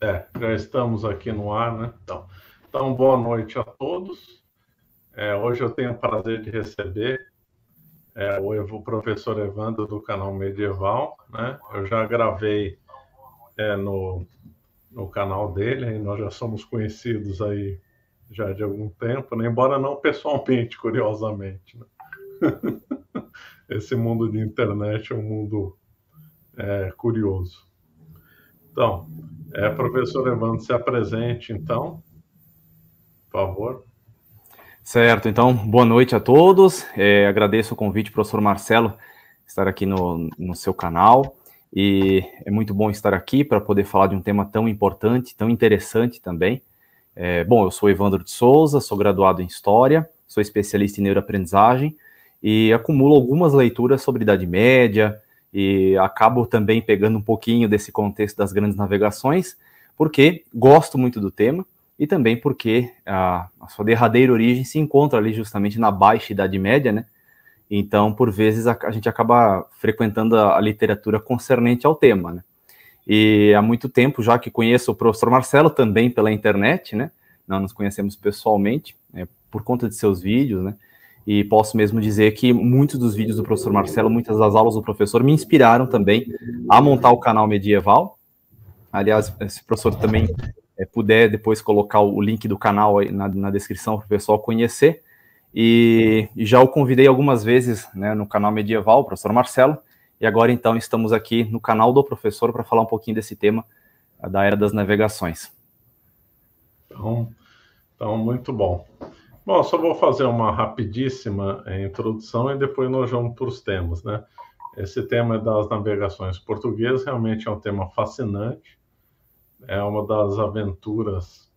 É, já estamos aqui no ar, né? Então, então boa noite a todos. É, hoje eu tenho o prazer de receber é, o Evo, professor Evandro do canal Medieval, né? Eu já gravei é, no, no canal dele, e nós já somos conhecidos aí já de algum tempo, né? embora não pessoalmente, curiosamente. Né? Esse mundo de internet é um mundo é, curioso. Então, é, professor Evandro, se apresente, então, por favor. Certo, então, boa noite a todos. É, agradeço o convite, professor Marcelo, estar aqui no, no seu canal. E é muito bom estar aqui para poder falar de um tema tão importante, tão interessante também. É, bom, eu sou Evandro de Souza, sou graduado em História, sou especialista em neuroaprendizagem e acumulo algumas leituras sobre Idade Média, e acabo também pegando um pouquinho desse contexto das grandes navegações, porque gosto muito do tema e também porque a, sua derradeira origem se encontra ali justamente na Baixa Idade Média, né? Então, por vezes, a, a gente acaba frequentando a, a, literatura concernente ao tema, né? E há muito tempo já que conheço o professor Marcelo também pela internet, né? Não nos conhecemos pessoalmente, né? por conta de seus vídeos, né? e posso mesmo dizer que muitos dos vídeos do professor Marcelo, muitas das aulas do professor me inspiraram também a montar o canal medieval. Aliás, se o professor também é, puder depois colocar o link do canal na, na descrição para o pessoal conhecer. E, e, já o convidei algumas vezes né, no canal medieval, o professor Marcelo, e agora então estamos aqui no canal do professor para falar um pouquinho desse tema eh, da era das navegações. Então, então muito bom. Bom, só vou fazer uma rapidíssima eh, introdução e depois nós vamos para os temas, né? Esse tema das navegações portuguesas realmente é um tema fascinante, é uma das aventuras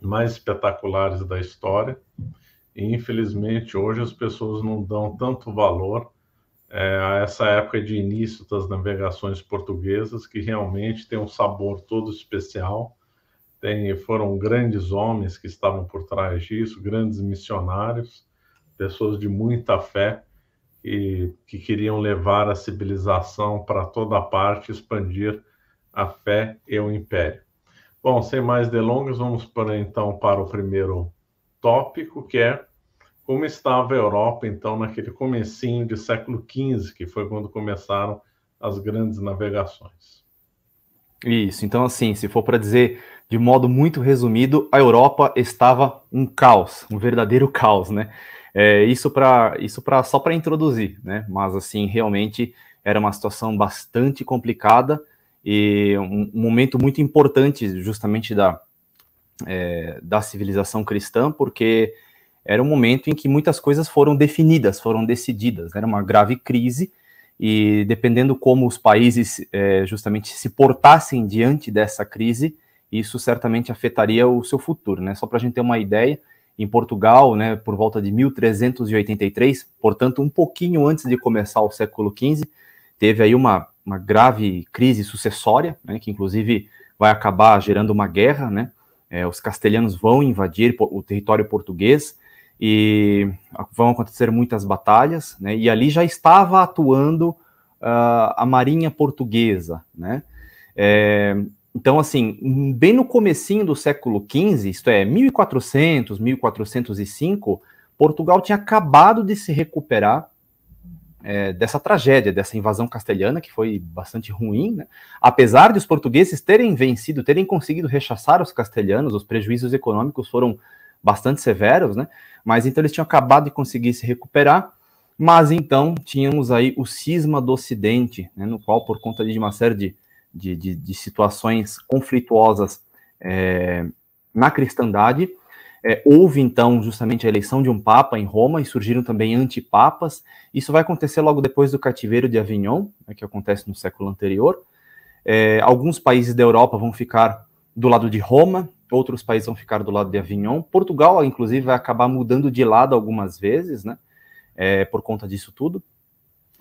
mais espetaculares da história e, infelizmente, hoje as pessoas não dão tanto valor é, a essa época de início das navegações portuguesas, que realmente tem um sabor todo especial tem, foram grandes homens que estavam por trás disso, grandes missionários, pessoas de muita fé e que queriam levar a civilização para toda parte, expandir a fé e o império. Bom, sem mais delongas, vamos para, então para o primeiro tópico, que é como estava a Europa, então, naquele comecinho de século XV, que foi quando começaram as grandes navegações. Isso. Então, assim, se for para dizer de modo muito resumido, a Europa estava um caos, um verdadeiro caos, né? É, isso para isso para só para introduzir, né? Mas assim, realmente era uma situação bastante complicada e um, um momento muito importante justamente da é, da civilização cristã, porque era um momento em que muitas coisas foram definidas, foram decididas. Né? Era uma grave crise e dependendo como os países é, justamente se portassem diante dessa crise, isso certamente afetaria o seu futuro, né? Só para a gente ter uma ideia, em Portugal, né, por volta de 1383, portanto um pouquinho antes de começar o século XV, teve aí uma, uma grave crise sucessória, né, que inclusive vai acabar gerando uma guerra, né? É, os castelhanos vão invadir o território português, e ah, vão acontecer muitas batalhas, né? E ali já estava atuando uh, a Marinha Portuguesa, né? É, então, assim, bem no comecinho do século XV, isto é, 1400, 1405, Portugal tinha acabado de se recuperar é, dessa tragédia, dessa invasão castelhana, que foi bastante ruim, né? apesar de os portugueses terem vencido, terem conseguido rechaçar os castelhanos, os prejuízos econômicos foram bastante severos, né? Mas então eles tinham acabado de conseguir se recuperar, mas então tínhamos aí o cisma do Ocidente, né, no qual, por conta de uma série de, de, de, de situações conflituosas é, na cristandade, é, houve então justamente a eleição de um papa em Roma e surgiram também antipapas. Isso vai acontecer logo depois do cativeiro de Avignon, né, que acontece no século anterior. É, alguns países da Europa vão ficar do lado de Roma, outros países vão ficar do lado de Avignon. Portugal, inclusive, vai acabar mudando de lado algumas vezes, né? É, por conta disso tudo.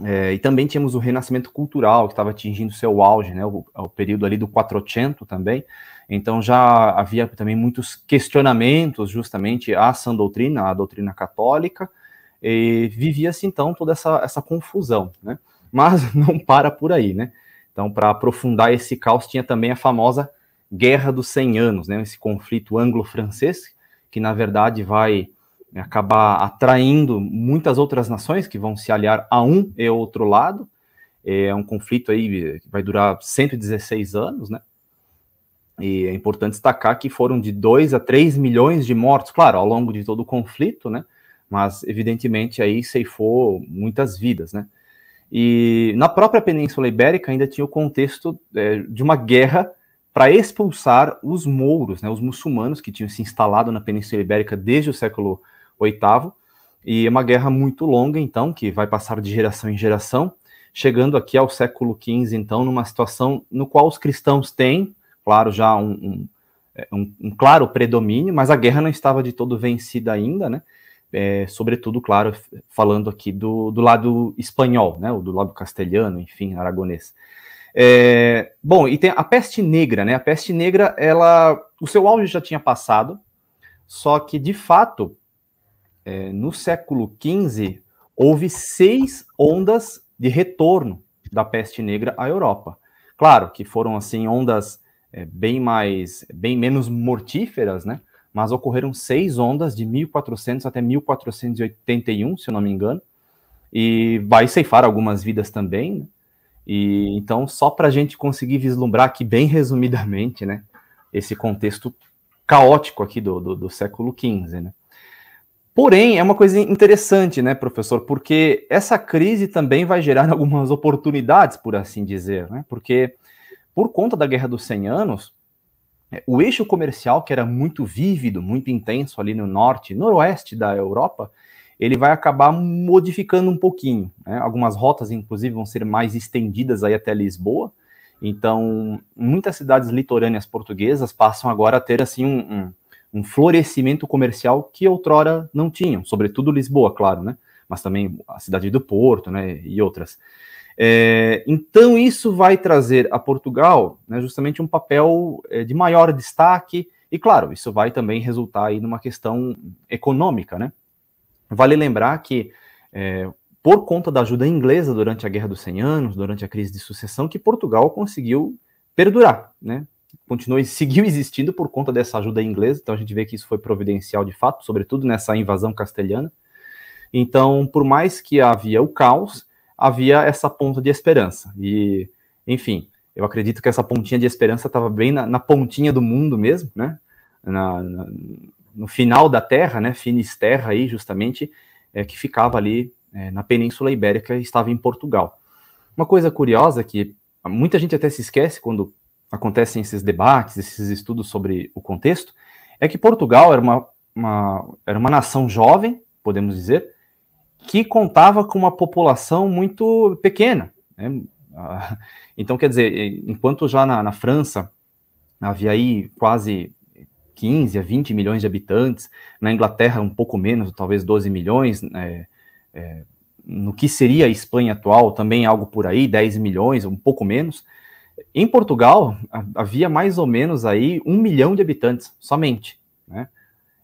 É, e também tínhamos o renascimento cultural, que estava atingindo seu auge, né, o, o, período ali do 400 também. Então já havia também muitos questionamentos justamente à sã doutrina, à doutrina católica, e vivia-se então toda essa, essa confusão. Né? Mas não para por aí, né? Então, para aprofundar esse caos, tinha também a famosa Guerra dos 100 Anos, né, esse conflito anglo-francês, que na verdade vai acabar atraindo muitas outras nações que vão se aliar a um e outro lado. É um conflito aí que vai durar 116 anos, né? E é importante destacar que foram de 2 a 3 milhões de mortos, claro, ao longo de todo o conflito, né? Mas evidentemente aí ceifou muitas vidas, né? E na própria Península Ibérica ainda tinha o contexto é, de uma guerra para expulsar os mouros, né, os muçulmanos que tinham se instalado na Península Ibérica desde o século VIII, e é uma guerra muito longa, então, que vai passar de geração em geração, chegando aqui ao século XV, então, numa situação no qual os cristãos têm, claro, já um, um, é, um, um claro predomínio, mas a guerra não estava de todo vencida ainda, né, é, sobretudo, claro, falando aqui do, do lado espanhol, né, ou do lado castelhano, enfim, aragonês. É, bom, e tem a peste negra, né? A peste negra, ela, o seu auge já tinha passado, só que de fato, é, no século XV houve seis ondas de retorno da peste negra à Europa. Claro que foram assim ondas é, bem mais, bem menos mortíferas, né? Mas ocorreram seis ondas de 1400 até 1481, se eu não me engano, e vai ceifar algumas vidas também. Né? E então, só para a gente conseguir vislumbrar aqui bem resumidamente, né, esse contexto caótico aqui do, do, do século XV, né. Porém, é uma coisa interessante, né, professor, porque essa crise também vai gerar algumas oportunidades, por assim dizer, né, porque por conta da Guerra dos 100 Anos, é, o eixo comercial, que era muito vívido, muito intenso ali no norte, noroeste da Europa, ele vai acabar modificando um pouquinho. Né? Algumas rotas, inclusive, vão ser mais estendidas aí até Lisboa. Então, muitas cidades litorâneas portuguesas passam agora a ter assim um, um, um florescimento comercial que outrora não tinham, sobretudo Lisboa, claro, né? Mas também a cidade do Porto, né? E outras. É, então, isso vai trazer a Portugal né, justamente um papel é, de maior destaque, e claro, isso vai também resultar aí numa questão econômica, né? Vale lembrar que, é, por conta da ajuda inglesa durante a Guerra dos 100 Anos, durante a crise de sucessão, que Portugal conseguiu perdurar, né? Continuou, e seguiu existindo por conta dessa ajuda inglesa, então a gente vê que isso foi providencial de fato, sobretudo nessa invasão castelhana. Então, por mais que havia o caos, havia essa ponta de esperança. E, enfim, eu acredito que essa pontinha de esperança estava bem na, na, pontinha do mundo mesmo, né? Na, na, no final da terra, né, Finisterra aí justamente, é, que ficava ali é, na Península Ibérica e estava em Portugal. Uma coisa curiosa que muita gente até se esquece quando acontecem esses debates, esses estudos sobre o contexto, é que Portugal era uma, uma era uma nação jovem, podemos dizer, que contava com uma população muito pequena. Né? Ah, então, quer dizer, enquanto já na, na França havia aí quase 15 a 20 milhões de habitantes, na Inglaterra um pouco menos, talvez 12 milhões, é, é, no que seria a Espanha atual, também algo por aí, 10 milhões, um pouco menos. Em Portugal, havia mais ou menos aí um milhão de habitantes, somente, né?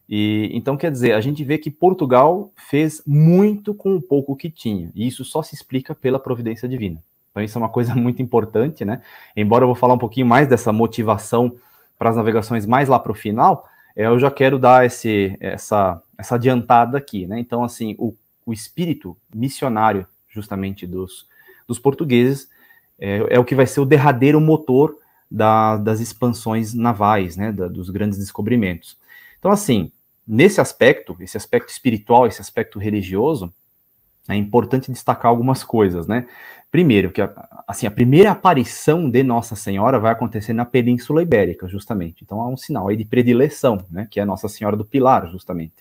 E, então, quer dizer, a gente vê que Portugal fez muito com o pouco que tinha, e isso só se explica pela providência divina. Então, isso é uma coisa muito importante, né? Embora eu vou falar um pouquinho mais dessa motivação para as navegações mais lá para o final, é, eu já quero dar esse, essa, essa adiantada aqui, né? Então, assim, o, o espírito missionário, justamente, dos, dos portugueses é, é o que vai ser o derradeiro motor da, das expansões navais, né? Da, dos grandes descobrimentos. Então, assim, nesse aspecto, esse aspecto espiritual, esse aspecto religioso, é importante destacar algumas coisas, né? Primeiro, que a, assim, a primeira aparição de Nossa Senhora vai acontecer na Península Ibérica, justamente. Então há um sinal aí de predileção, né? Que é Nossa Senhora do Pilar, justamente.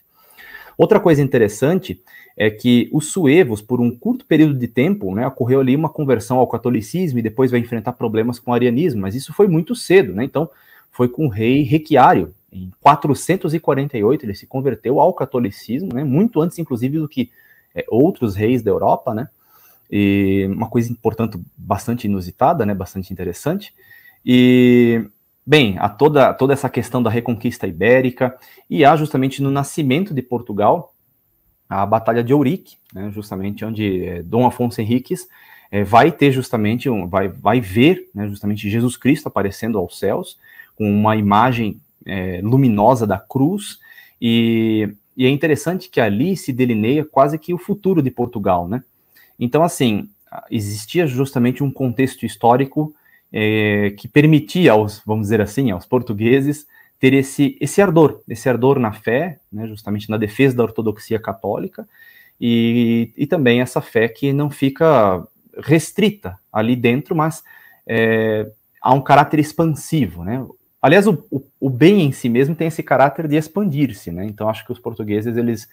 Outra coisa interessante é que os suevos, por um curto período de tempo, né, ocorreu ali uma conversão ao catolicismo e depois vai enfrentar problemas com o arianismo, mas isso foi muito cedo, né? Então, foi com o rei Requiário, em 448 ele se converteu ao catolicismo, né? Muito antes inclusive do que é, outros reis da Europa, né? E uma coisa, portanto, bastante inusitada, né? Bastante interessante. E, bem, a toda, toda essa questão da reconquista ibérica e há justamente no nascimento de Portugal a Batalha de Ourique, né, justamente onde é, Dom Afonso Henriques é, vai ter justamente, um, vai, vai ver né, justamente Jesus Cristo aparecendo aos céus, com uma imagem é, luminosa da cruz, e e é interessante que ali se delineia quase que o futuro de Portugal, né? Então, assim, existia justamente um contexto histórico é, que permitia aos, vamos dizer assim, aos portugueses ter esse, esse ardor, esse ardor na fé, né, justamente na defesa da ortodoxia católica, e, e também essa fé que não fica restrita ali dentro, mas é, há um caráter expansivo, né? Aliás, o, o, o, bem em si mesmo tem esse caráter de expandir-se, né? Então acho que os portugueses eles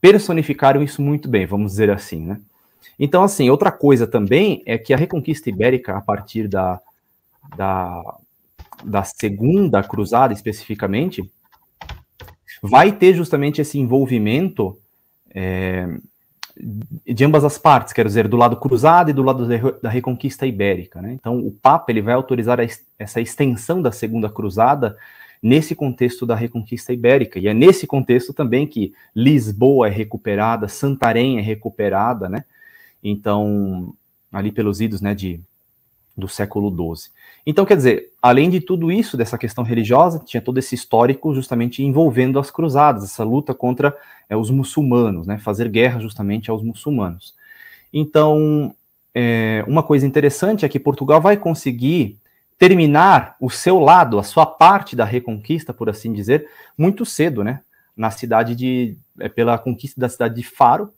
personificaram isso muito bem, vamos dizer assim, né? Então assim, outra coisa também é que a reconquista ibérica a partir da da, da segunda cruzada especificamente vai ter justamente esse envolvimento é, de ambas as partes, quero dizer, do lado cruzado e do lado da Reconquista Ibérica. Né? Então, o Papa ele vai autorizar essa extensão da Segunda Cruzada nesse contexto da Reconquista Ibérica. E é nesse contexto também que Lisboa é recuperada, Santarém é recuperada, né? Então, ali pelos idos né, de do século XII. Então, quer dizer, além de tudo isso, dessa questão religiosa, tinha todo esse histórico justamente envolvendo as cruzadas, essa luta contra é, os muçulmanos, né, fazer guerra justamente aos muçulmanos. Então, é, uma coisa interessante é que Portugal vai conseguir terminar o seu lado, a sua parte da reconquista, por assim dizer, muito cedo, né, na cidade de, é, pela conquista da cidade de Faro,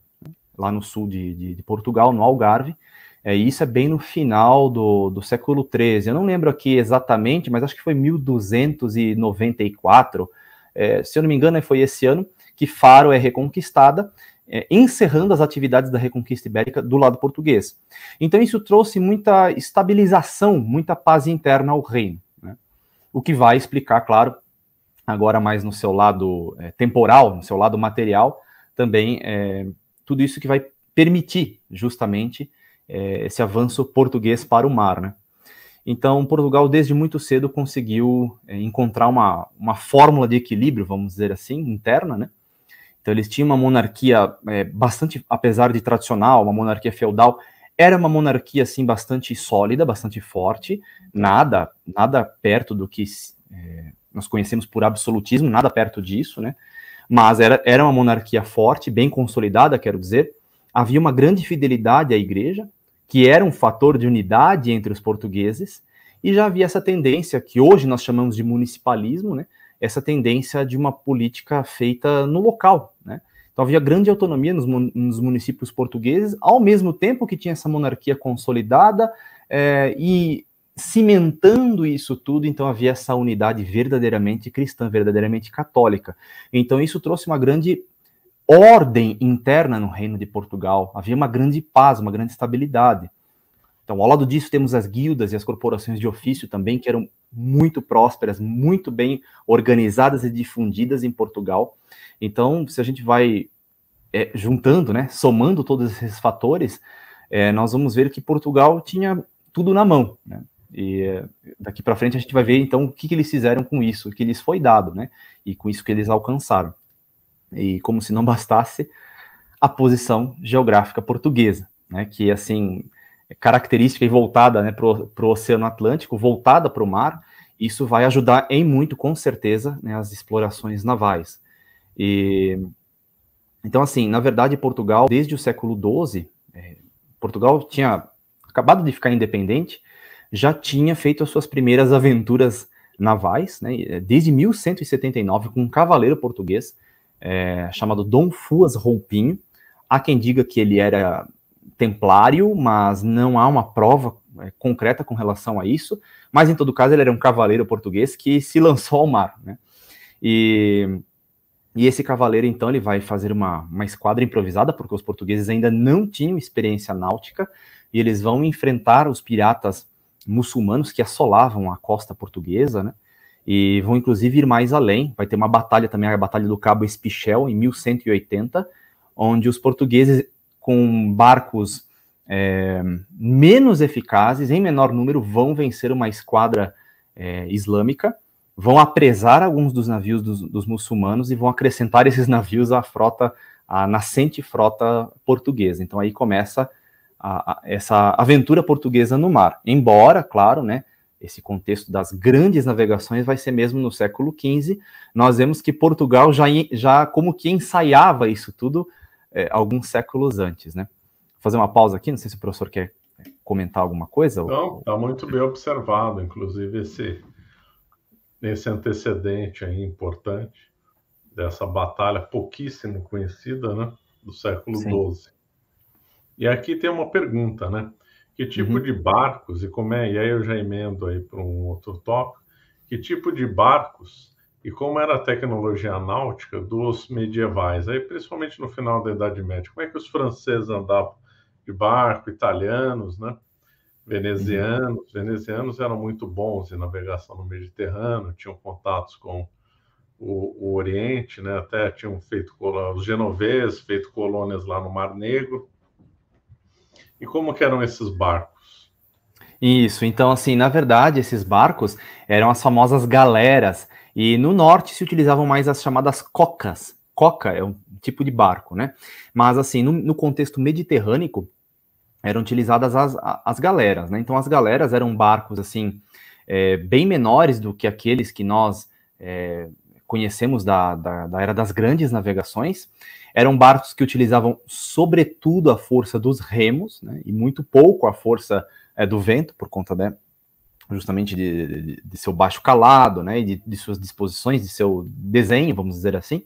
lá no sul de, de, de Portugal, no Algarve, é, isso é bem no final do, do século XIII. Eu não lembro aqui exatamente, mas acho que foi 1294. É, se eu não me engano, foi esse ano que Faro é reconquistada, é, encerrando as atividades da reconquista ibérica do lado português. Então, isso trouxe muita estabilização, muita paz interna ao reino. Né? O que vai explicar, claro, agora mais no seu lado é, temporal, no seu lado material, também é, tudo isso que vai permitir, justamente, é, esse avanço português para o mar, né? Então, Portugal, desde muito cedo, conseguiu é, encontrar uma, uma fórmula de equilíbrio, vamos dizer assim, interna, né? Então, eles tinham uma monarquia é, bastante, apesar de tradicional, uma monarquia feudal, era uma monarquia, assim, bastante sólida, bastante forte, nada, nada perto do que é, nós conhecemos por absolutismo, nada perto disso, né? Mas era, era uma monarquia forte, bem consolidada, quero dizer, havia uma grande fidelidade à igreja, que era um fator de unidade entre os portugueses, e já havia essa tendência, que hoje nós chamamos de municipalismo, né? essa tendência de uma política feita no local. Né? Então havia grande autonomia nos, nos municípios portugueses, ao mesmo tempo que tinha essa monarquia consolidada é, e cimentando isso tudo, então havia essa unidade verdadeiramente cristã, verdadeiramente católica. Então isso trouxe uma grande ordem interna no reino de Portugal, havia uma grande paz, uma grande estabilidade. Então, ao lado disso, temos as guildas e as corporações de ofício também, que eram muito prósperas, muito bem organizadas e difundidas em Portugal. Então, se a gente vai é, juntando, né, somando todos esses fatores, é, nós vamos ver que Portugal tinha tudo na mão. Né? E é, daqui para frente a gente vai ver, então, o que, que eles fizeram com isso, o que lhes foi dado, né? e com isso que eles alcançaram e como se não bastasse, a posição geográfica portuguesa, né, que assim é característica e voltada né, para o Oceano Atlântico, voltada para o mar, isso vai ajudar em muito, com certeza, né, as explorações navais. E, então, assim, na verdade, Portugal, desde o século XII, é, Portugal tinha acabado de ficar independente, já tinha feito as suas primeiras aventuras navais, né, desde 1179, com um cavaleiro português, é, chamado Dom Fuas Roupinho. Há quem diga que ele era templário, mas não há uma prova é, concreta com relação a isso. Mas, em todo caso, ele era um cavaleiro português que se lançou ao mar. Né? E, e esse cavaleiro, então, ele vai fazer uma, uma esquadra improvisada, porque os portugueses ainda não tinham experiência náutica, e eles vão enfrentar os piratas muçulmanos que assolavam a costa portuguesa, né? e vão inclusive ir mais além. Vai ter uma batalha também, a Batalha do Cabo Espichel, em 1180, onde os portugueses, com barcos é, menos eficazes, em menor número, vão vencer uma esquadra é, islâmica, vão apresar alguns dos navios dos, dos, muçulmanos e vão acrescentar esses navios à frota, à nascente frota portuguesa. Então aí começa a, a, essa aventura portuguesa no mar. Embora, claro, né? esse contexto das grandes navegações vai ser mesmo no século XV. Nós vemos que Portugal já, já como que ensaiava isso tudo é, alguns séculos antes, né? Vou fazer uma pausa aqui, não sei se o professor quer comentar alguma coisa. Não, está muito bem observado, inclusive esse, esse antecedente aí importante dessa batalha pouquíssimo conhecida, né, do século Sim. XII. E aqui tem uma pergunta, né? Que tipo uhum. de barcos e como é? E aí eu já emendo aí para um outro tópico. Que tipo de barcos e como era a tecnologia náutica dos medievais? Aí principalmente no final da Idade Média, como é que os franceses andavam de barco, italianos, né? Venezianos, uhum. venezianos eram muito bons em navegação no Mediterrâneo, tinham contatos com o, o Oriente, né? Até tinham feito os genoveses, feito colônias lá no Mar Negro. E como eram esses barcos? Isso, então assim, na verdade, esses barcos eram as famosas galeras, e no norte se utilizavam mais as chamadas cocas. Coca é um tipo de barco, né? Mas assim, no, no contexto mediterrâneo, eram utilizadas as, as galeras, né? Então as galeras eram barcos assim, é, bem menores do que aqueles que nós é, conhecemos da, da, da, era das grandes navegações, eram barcos que utilizavam sobretudo a força dos remos, né, e muito pouco a força é, do vento, por conta né, justamente de, de, de, seu baixo calado, né, de, de suas disposições, de seu desenho, vamos dizer assim.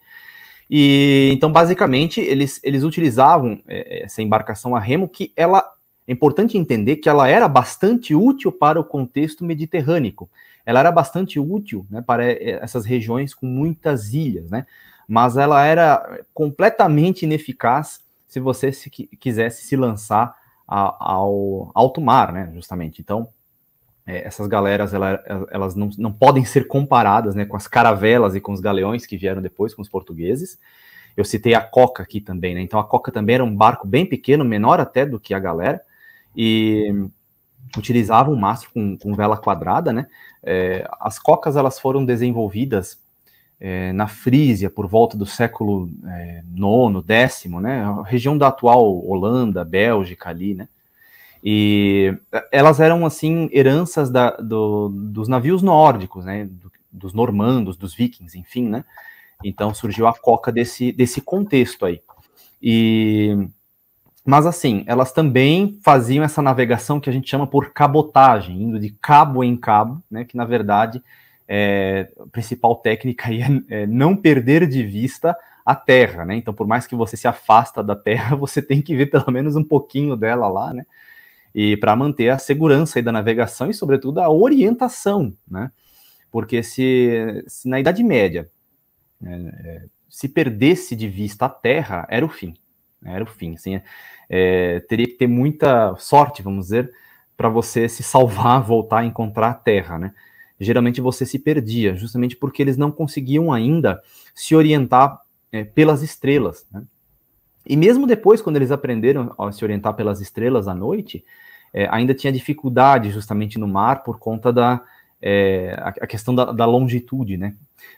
E então, basicamente, eles, eles utilizavam é, essa embarcação a remo, que ela é importante entender que ela era bastante útil para o contexto mediterrâneo ela era bastante útil né, para eh, essas regiões com muitas ilhas, né? mas ela era completamente ineficaz se você se quisesse se lançar a, ao alto mar, né, justamente. Então, é, essas galeras, ela, elas não, não podem ser comparadas né, com as caravelas e com os galeões que vieram depois, com os portugueses. Eu citei a Coca aqui também, né? Então, a Coca também era um barco bem pequeno, menor até do que a galera, e utilizava um mastro com, com vela quadrada, né? É, as cocas elas foram desenvolvidas é, na Frísia por volta do século é, nono, décimo, né? A região da atual Holanda, Bélgica ali, né? E elas eram assim heranças da, do, dos navios nórdicos, né? Do, dos normandos, dos vikings, enfim, né? Então surgiu a coca desse, desse contexto aí. E mas assim, elas também faziam essa navegação que a gente chama por cabotagem, indo de cabo em cabo, né, que na verdade é, a principal técnica é, é não perder de vista a terra, né? Então, por mais que você se afasta da terra, você tem que ver pelo menos um pouquinho dela lá, né? E para manter a segurança da navegação e, sobretudo, a orientação, né? Porque se, se na Idade Média né, é, se perdesse de vista a terra, era o fim. Era o fim, assim. É, teria que ter muita sorte, vamos dizer, para você se salvar, voltar a encontrar a Terra, né? Geralmente você se perdia, justamente porque eles não conseguiam ainda se orientar é, pelas estrelas, né? E mesmo depois, quando eles aprenderam a se orientar pelas estrelas à noite, é, ainda tinha dificuldade justamente no mar por conta da é, a questão da, da, longitude, né?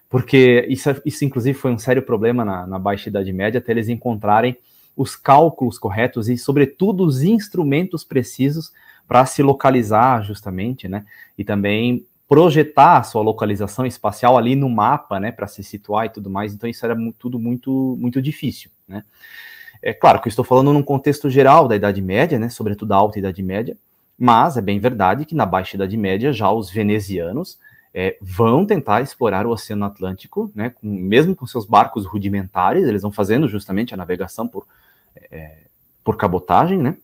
Porque isso, é, isso, inclusive, foi um sério problema na, na Baixa Idade Média, até eles encontrarem os cálculos corretos e, sobretudo, os instrumentos precisos para se localizar justamente, né? E também projetar a sua localização espacial ali no mapa, né, para se situar e tudo mais. Então isso era tudo muito muito difícil, né? É claro que eu estou falando num contexto geral da Idade Média, né, sobretudo da Alta Idade Média, mas é bem verdade que na Baixa Idade Média já os venezianos é, vão tentar explorar o Oceano Atlântico, né, com, mesmo com seus barcos rudimentares, eles vão fazendo justamente a navegação por é, por cabotagem, né?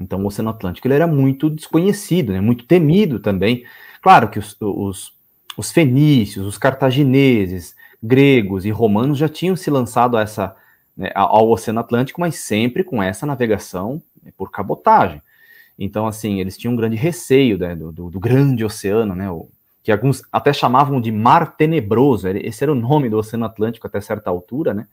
Então, o Oceano Atlântico ele era muito desconhecido, né? muito temido também. Claro que os, os, os fenícios, os cartagineses, gregos e romanos já tinham se lançado a essa, né, ao Oceano Atlântico, mas sempre com essa navegação né, por cabotagem. Então, assim, eles tinham um grande receio né, do, do, do, grande oceano, né, o, que alguns até chamavam de Mar Tenebroso, esse era o nome do Oceano Atlântico até certa altura, né,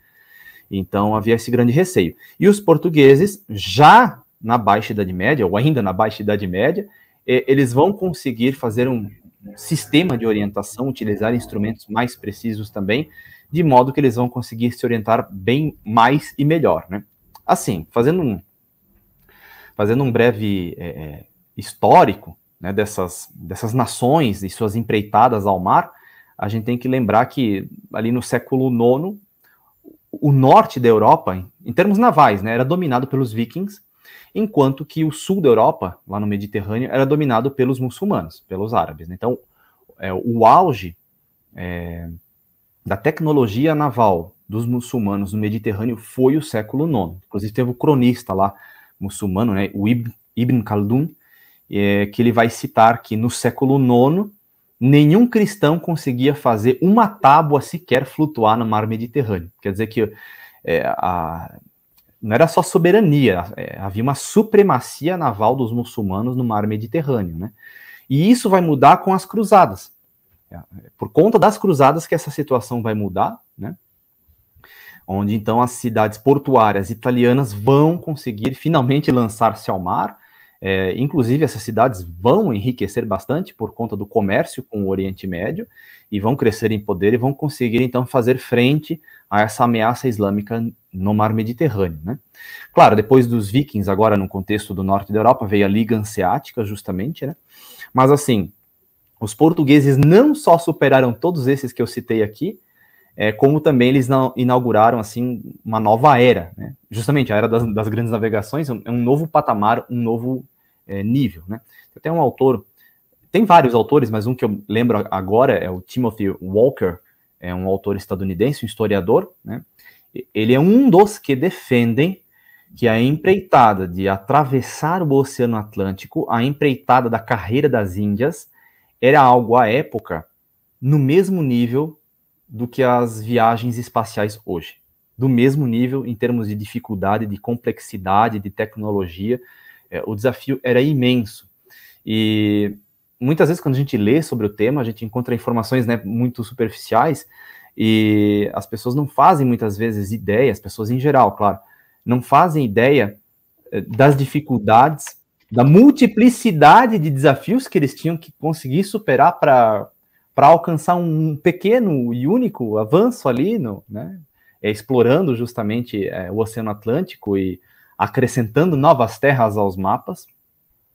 então havia esse grande receio. E os portugueses, já na Baixa Idade Média, ou ainda na Baixa Idade Média, eles vão conseguir fazer um sistema de orientação, utilizar instrumentos mais precisos também, de modo que eles vão conseguir se orientar bem mais e melhor, né? Assim, fazendo um, fazendo um breve é, é histórico né, dessas, dessas nações e suas empreitadas ao mar, a gente tem que lembrar que ali no século IX, o norte da Europa, em termos navais, né, era dominado pelos vikings, enquanto que o sul da Europa, lá no Mediterrâneo, era dominado pelos muçulmanos, pelos árabes. Né? Então, é, o auge é, da tecnologia naval dos muçulmanos no Mediterrâneo foi o século IX. Inclusive, teve o um cronista lá, muçulmano, né, o Ibn, Ibn Khaldun, é, que ele vai citar que no século IX nenhum cristão conseguia fazer uma tábua sequer flutuar no mar Mediterrâneo. Quer dizer que é, a, não era só soberania, é, havia uma supremacia naval dos muçulmanos no mar Mediterrâneo, né? E isso vai mudar com as cruzadas. É, por conta das cruzadas que essa situação vai mudar, né? Onde então as cidades portuárias italianas vão conseguir finalmente lançar-se ao mar é, inclusive, essas cidades vão enriquecer bastante por conta do comércio com o Oriente Médio e vão crescer em poder e vão conseguir, então, fazer frente a essa ameaça islâmica no mar Mediterrâneo. Né? Claro, depois dos vikings, agora no contexto do norte da Europa, veio a Liga Anseática, justamente, né? mas assim, os portugueses não só superaram todos esses que eu citei aqui, é, como também eles inauguraram assim uma nova era, né? justamente a era das, das, grandes navegações, é um novo patamar, um novo é, nível. Né? Tem um autor, tem vários autores, mas um que eu lembro agora é o Timothy Walker, é um autor estadunidense, um historiador. Né? Ele é um dos que defendem que a empreitada de atravessar o Oceano Atlântico, a empreitada da carreira das Índias, era algo à época no mesmo nível do que as viagens espaciais hoje. Do mesmo nível em termos de dificuldade, de complexidade, de tecnologia, é, o desafio era imenso. E muitas vezes quando a gente lê sobre o tema, a gente encontra informações né, muito superficiais e as pessoas não fazem muitas vezes ideia, as pessoas em geral, claro, não fazem ideia é, das dificuldades, da multiplicidade de desafios que eles tinham que conseguir superar para para alcançar um pequeno e único avanço ali, no, né, é explorando justamente é, o Oceano Atlântico e acrescentando novas terras aos mapas.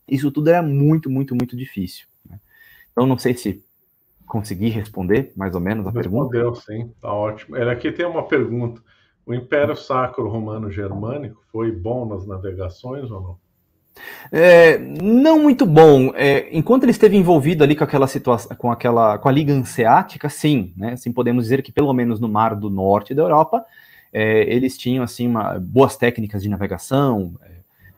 Isso tudo era muito, muito, muito difícil. Né? Então, não sei se consegui responder mais ou menos a Respondeu, pergunta. Respondeu, sim, tá ótimo. É, aqui tem uma pergunta. O Império Sacro Romano Germânico foi bom nas navegações ou não? É, não muito bom. É, enquanto ele esteve envolvido ali com aquela situação, com aquela, com a Liga Anseática, sim, né? Assim, podemos dizer que pelo menos no Mar do Norte da Europa, é, eles tinham assim uma, boas técnicas de navegação,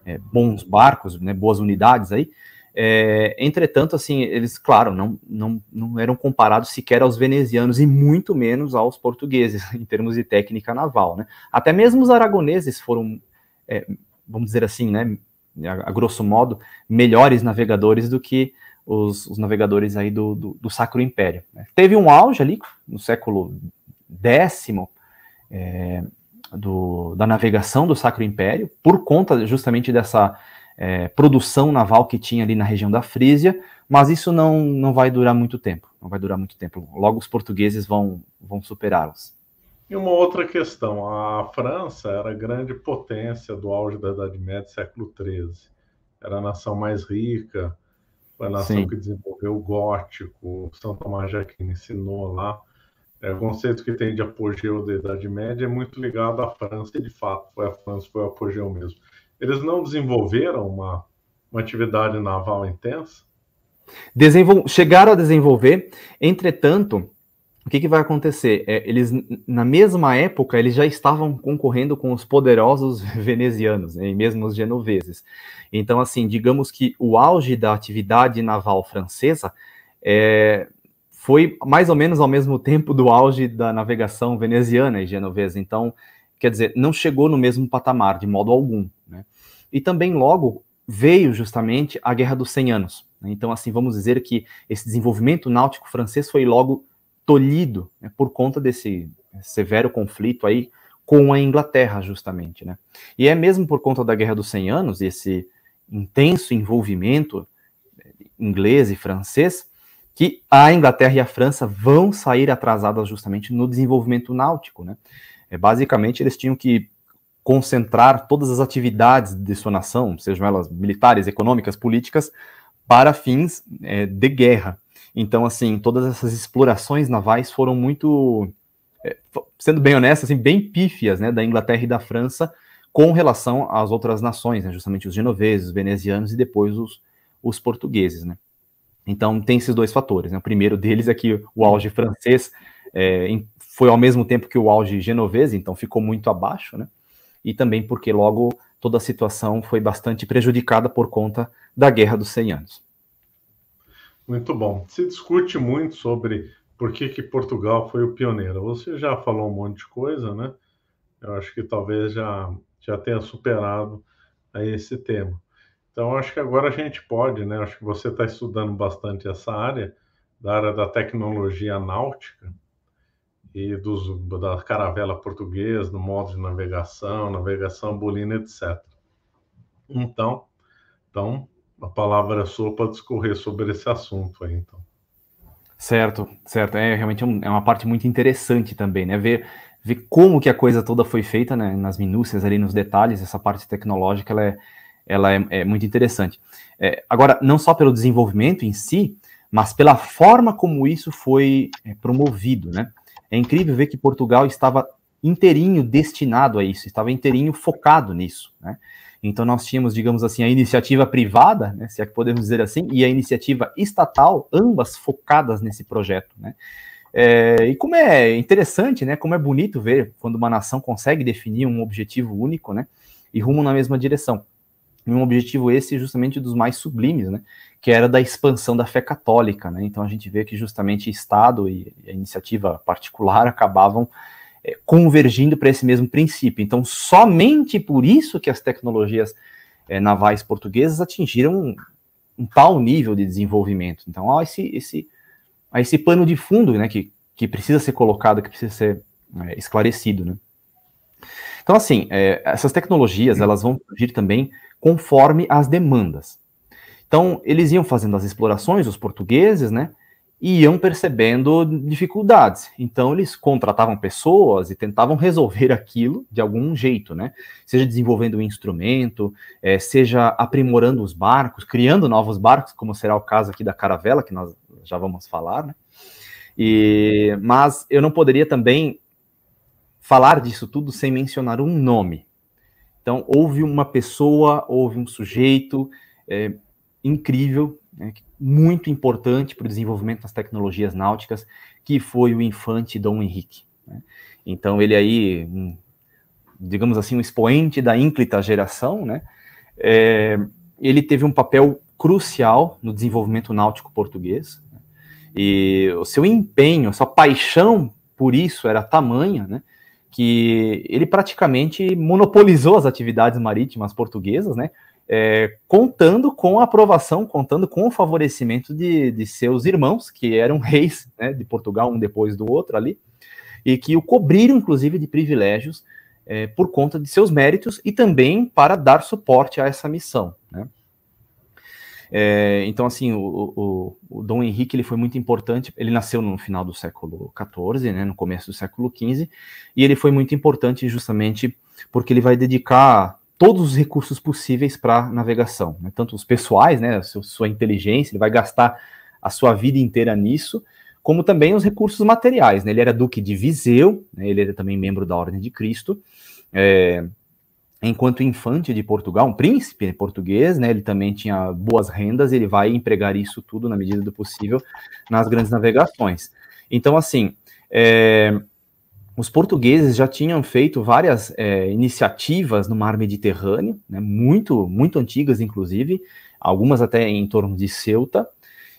é, é, bons barcos, né? Boas unidades aí. É, entretanto, assim, eles, claro, não, não, não eram comparados sequer aos venezianos e muito menos aos portugueses em termos de técnica naval, né? Até mesmo os aragoneses foram, vamos dizer assim, né? a, grosso modo, melhores navegadores do que os, os navegadores aí do, do, do Sacro Império. Né? Teve um auge ali no século X é, do, da navegação do Sacro Império, por conta justamente dessa é, produção naval que tinha ali na região da Frísia, mas isso não, não vai durar muito tempo, não vai durar muito tempo. Logo os portugueses vão, vão superá-los. E uma outra questão: a França era a grande potência do auge da Idade Média, século XIII. Era a nação mais rica, foi a nação Sim. que desenvolveu o gótico. São Tomás de Aquino ensinou lá. É, o conceito que tem de apogeu da Idade Média é muito ligado à França, e de fato foi a França foi o apogeu mesmo. Eles não desenvolveram uma, uma atividade naval intensa? Desenvol... Chegaram a desenvolver, entretanto, o que, que vai acontecer? É, eles, na mesma época, eles já estavam concorrendo com os poderosos venezianos, né, e mesmo os genoveses. Então, assim, digamos que o auge da atividade naval francesa é, foi mais ou menos ao mesmo tempo do auge da navegação veneziana e genovesa. Então, quer dizer, não chegou no mesmo patamar, de modo algum. Né? E também logo veio justamente a Guerra dos 100 Anos. Né. Então, assim, vamos dizer que esse desenvolvimento náutico francês foi logo tolhido né, por conta desse severo conflito aí com a Inglaterra, justamente. Né? E é mesmo por conta da Guerra dos 100 Anos e esse intenso envolvimento eh, inglês e francês que a Inglaterra e a França vão sair atrasadas justamente no desenvolvimento náutico. Né? É, basicamente, eles tinham que concentrar todas as atividades de sua nação, sejam elas militares, econômicas, políticas, para fins é, de guerra. Então, assim, todas essas explorações navais foram muito, é, sendo bem honesto, assim, bem pífias, né, da Inglaterra e da França com relação às outras nações, né, justamente os genoveses, os venezianos e depois os, os portugueses, né. Então, tem esses dois fatores, né. O primeiro deles é que o auge francês é, foi ao mesmo tempo que o auge genovês, então ficou muito abaixo, né, e também porque logo toda a situação foi bastante prejudicada por conta da Guerra dos 100 Anos. Muito bom. Se discute muito sobre por que, que Portugal foi o pioneiro. Você já falou um monte de coisa, né? Eu acho que talvez já, já tenha superado aí esse tema. Então, acho que agora a gente pode, né? Acho que você está estudando bastante essa área, da área da tecnologia náutica e dos, da caravela portuguesa, do modo de navegação, navegação bolina, etc. Então, então a palavra é sua para discorrer sobre esse assunto aí, então. Certo, certo. É realmente é um, é uma parte muito interessante também, né? Ver, ver como que a coisa toda foi feita, né? Nas minúcias ali, nos detalhes, essa parte tecnológica, ela é, ela é, é muito interessante. É, agora, não só pelo desenvolvimento em si, mas pela forma como isso foi é, promovido, né? É incrível ver que Portugal estava inteirinho destinado a isso, estava inteirinho focado nisso, né? Então nós tínhamos, digamos assim, a iniciativa privada, né, se é que podemos dizer assim, e a iniciativa estatal, ambas focadas nesse projeto, né? É, e como é interessante, né, como é bonito ver quando uma nação consegue definir um objetivo único, né, e rumo na mesma direção. E um objetivo esse justamente dos mais sublimes, né, que era da expansão da fé católica, né, então a gente vê que justamente Estado e a iniciativa particular acabavam é, convergindo para esse mesmo princípio. Então, somente por isso que as tecnologias é, navais portuguesas atingiram um, um, tal nível de desenvolvimento. Então, há esse, esse, há esse pano de fundo né, que, que precisa ser colocado, que precisa ser é, esclarecido. Né? Então, assim, é, essas tecnologias elas vão surgir também conforme as demandas. Então, eles iam fazendo as explorações, os portugueses, né? e iam percebendo dificuldades. Então eles contratavam pessoas e tentavam resolver aquilo de algum jeito, né? Seja desenvolvendo um instrumento, é, seja aprimorando os barcos, criando novos barcos, como será o caso aqui da caravela que nós já vamos falar, né? E, mas eu não poderia também falar disso tudo sem mencionar um nome. Então houve uma pessoa, houve um sujeito é, incrível né, muito importante para o desenvolvimento das tecnologias náuticas, que foi o infante Dom Henrique. Né? Então, ele aí, um, digamos assim, um expoente da ínclita geração, né? É, ele teve um papel crucial no desenvolvimento náutico português. Né? E o seu empenho, a sua paixão por isso era tamanha, né? que ele praticamente monopolizou as atividades marítimas portuguesas, né? é, contando com a aprovação, contando com o favorecimento de, de seus irmãos, que eram reis né, de Portugal, um depois do outro ali, e que o cobriram, inclusive, de privilégios é, por conta de seus méritos e também para dar suporte a essa missão. Né? É, então, assim, o, o, o, Dom Henrique ele foi muito importante. Ele nasceu no final do século XIV, né, no começo do século XV, e ele foi muito importante justamente porque ele vai dedicar todos os recursos possíveis para navegação, né? tanto os pessoais, né, sua, inteligência, ele vai gastar a sua vida inteira nisso, como também os recursos materiais. Né? Ele era duque de Viseu, né? ele era também membro da Ordem de Cristo, é, enquanto infante de Portugal, um príncipe português, né? ele também tinha boas rendas, ele vai empregar isso tudo na medida do possível nas grandes navegações. Então, assim, é, os portugueses já tinham feito várias é, iniciativas no mar Mediterrâneo, né, muito, muito antigas, inclusive, algumas até em torno de Ceuta.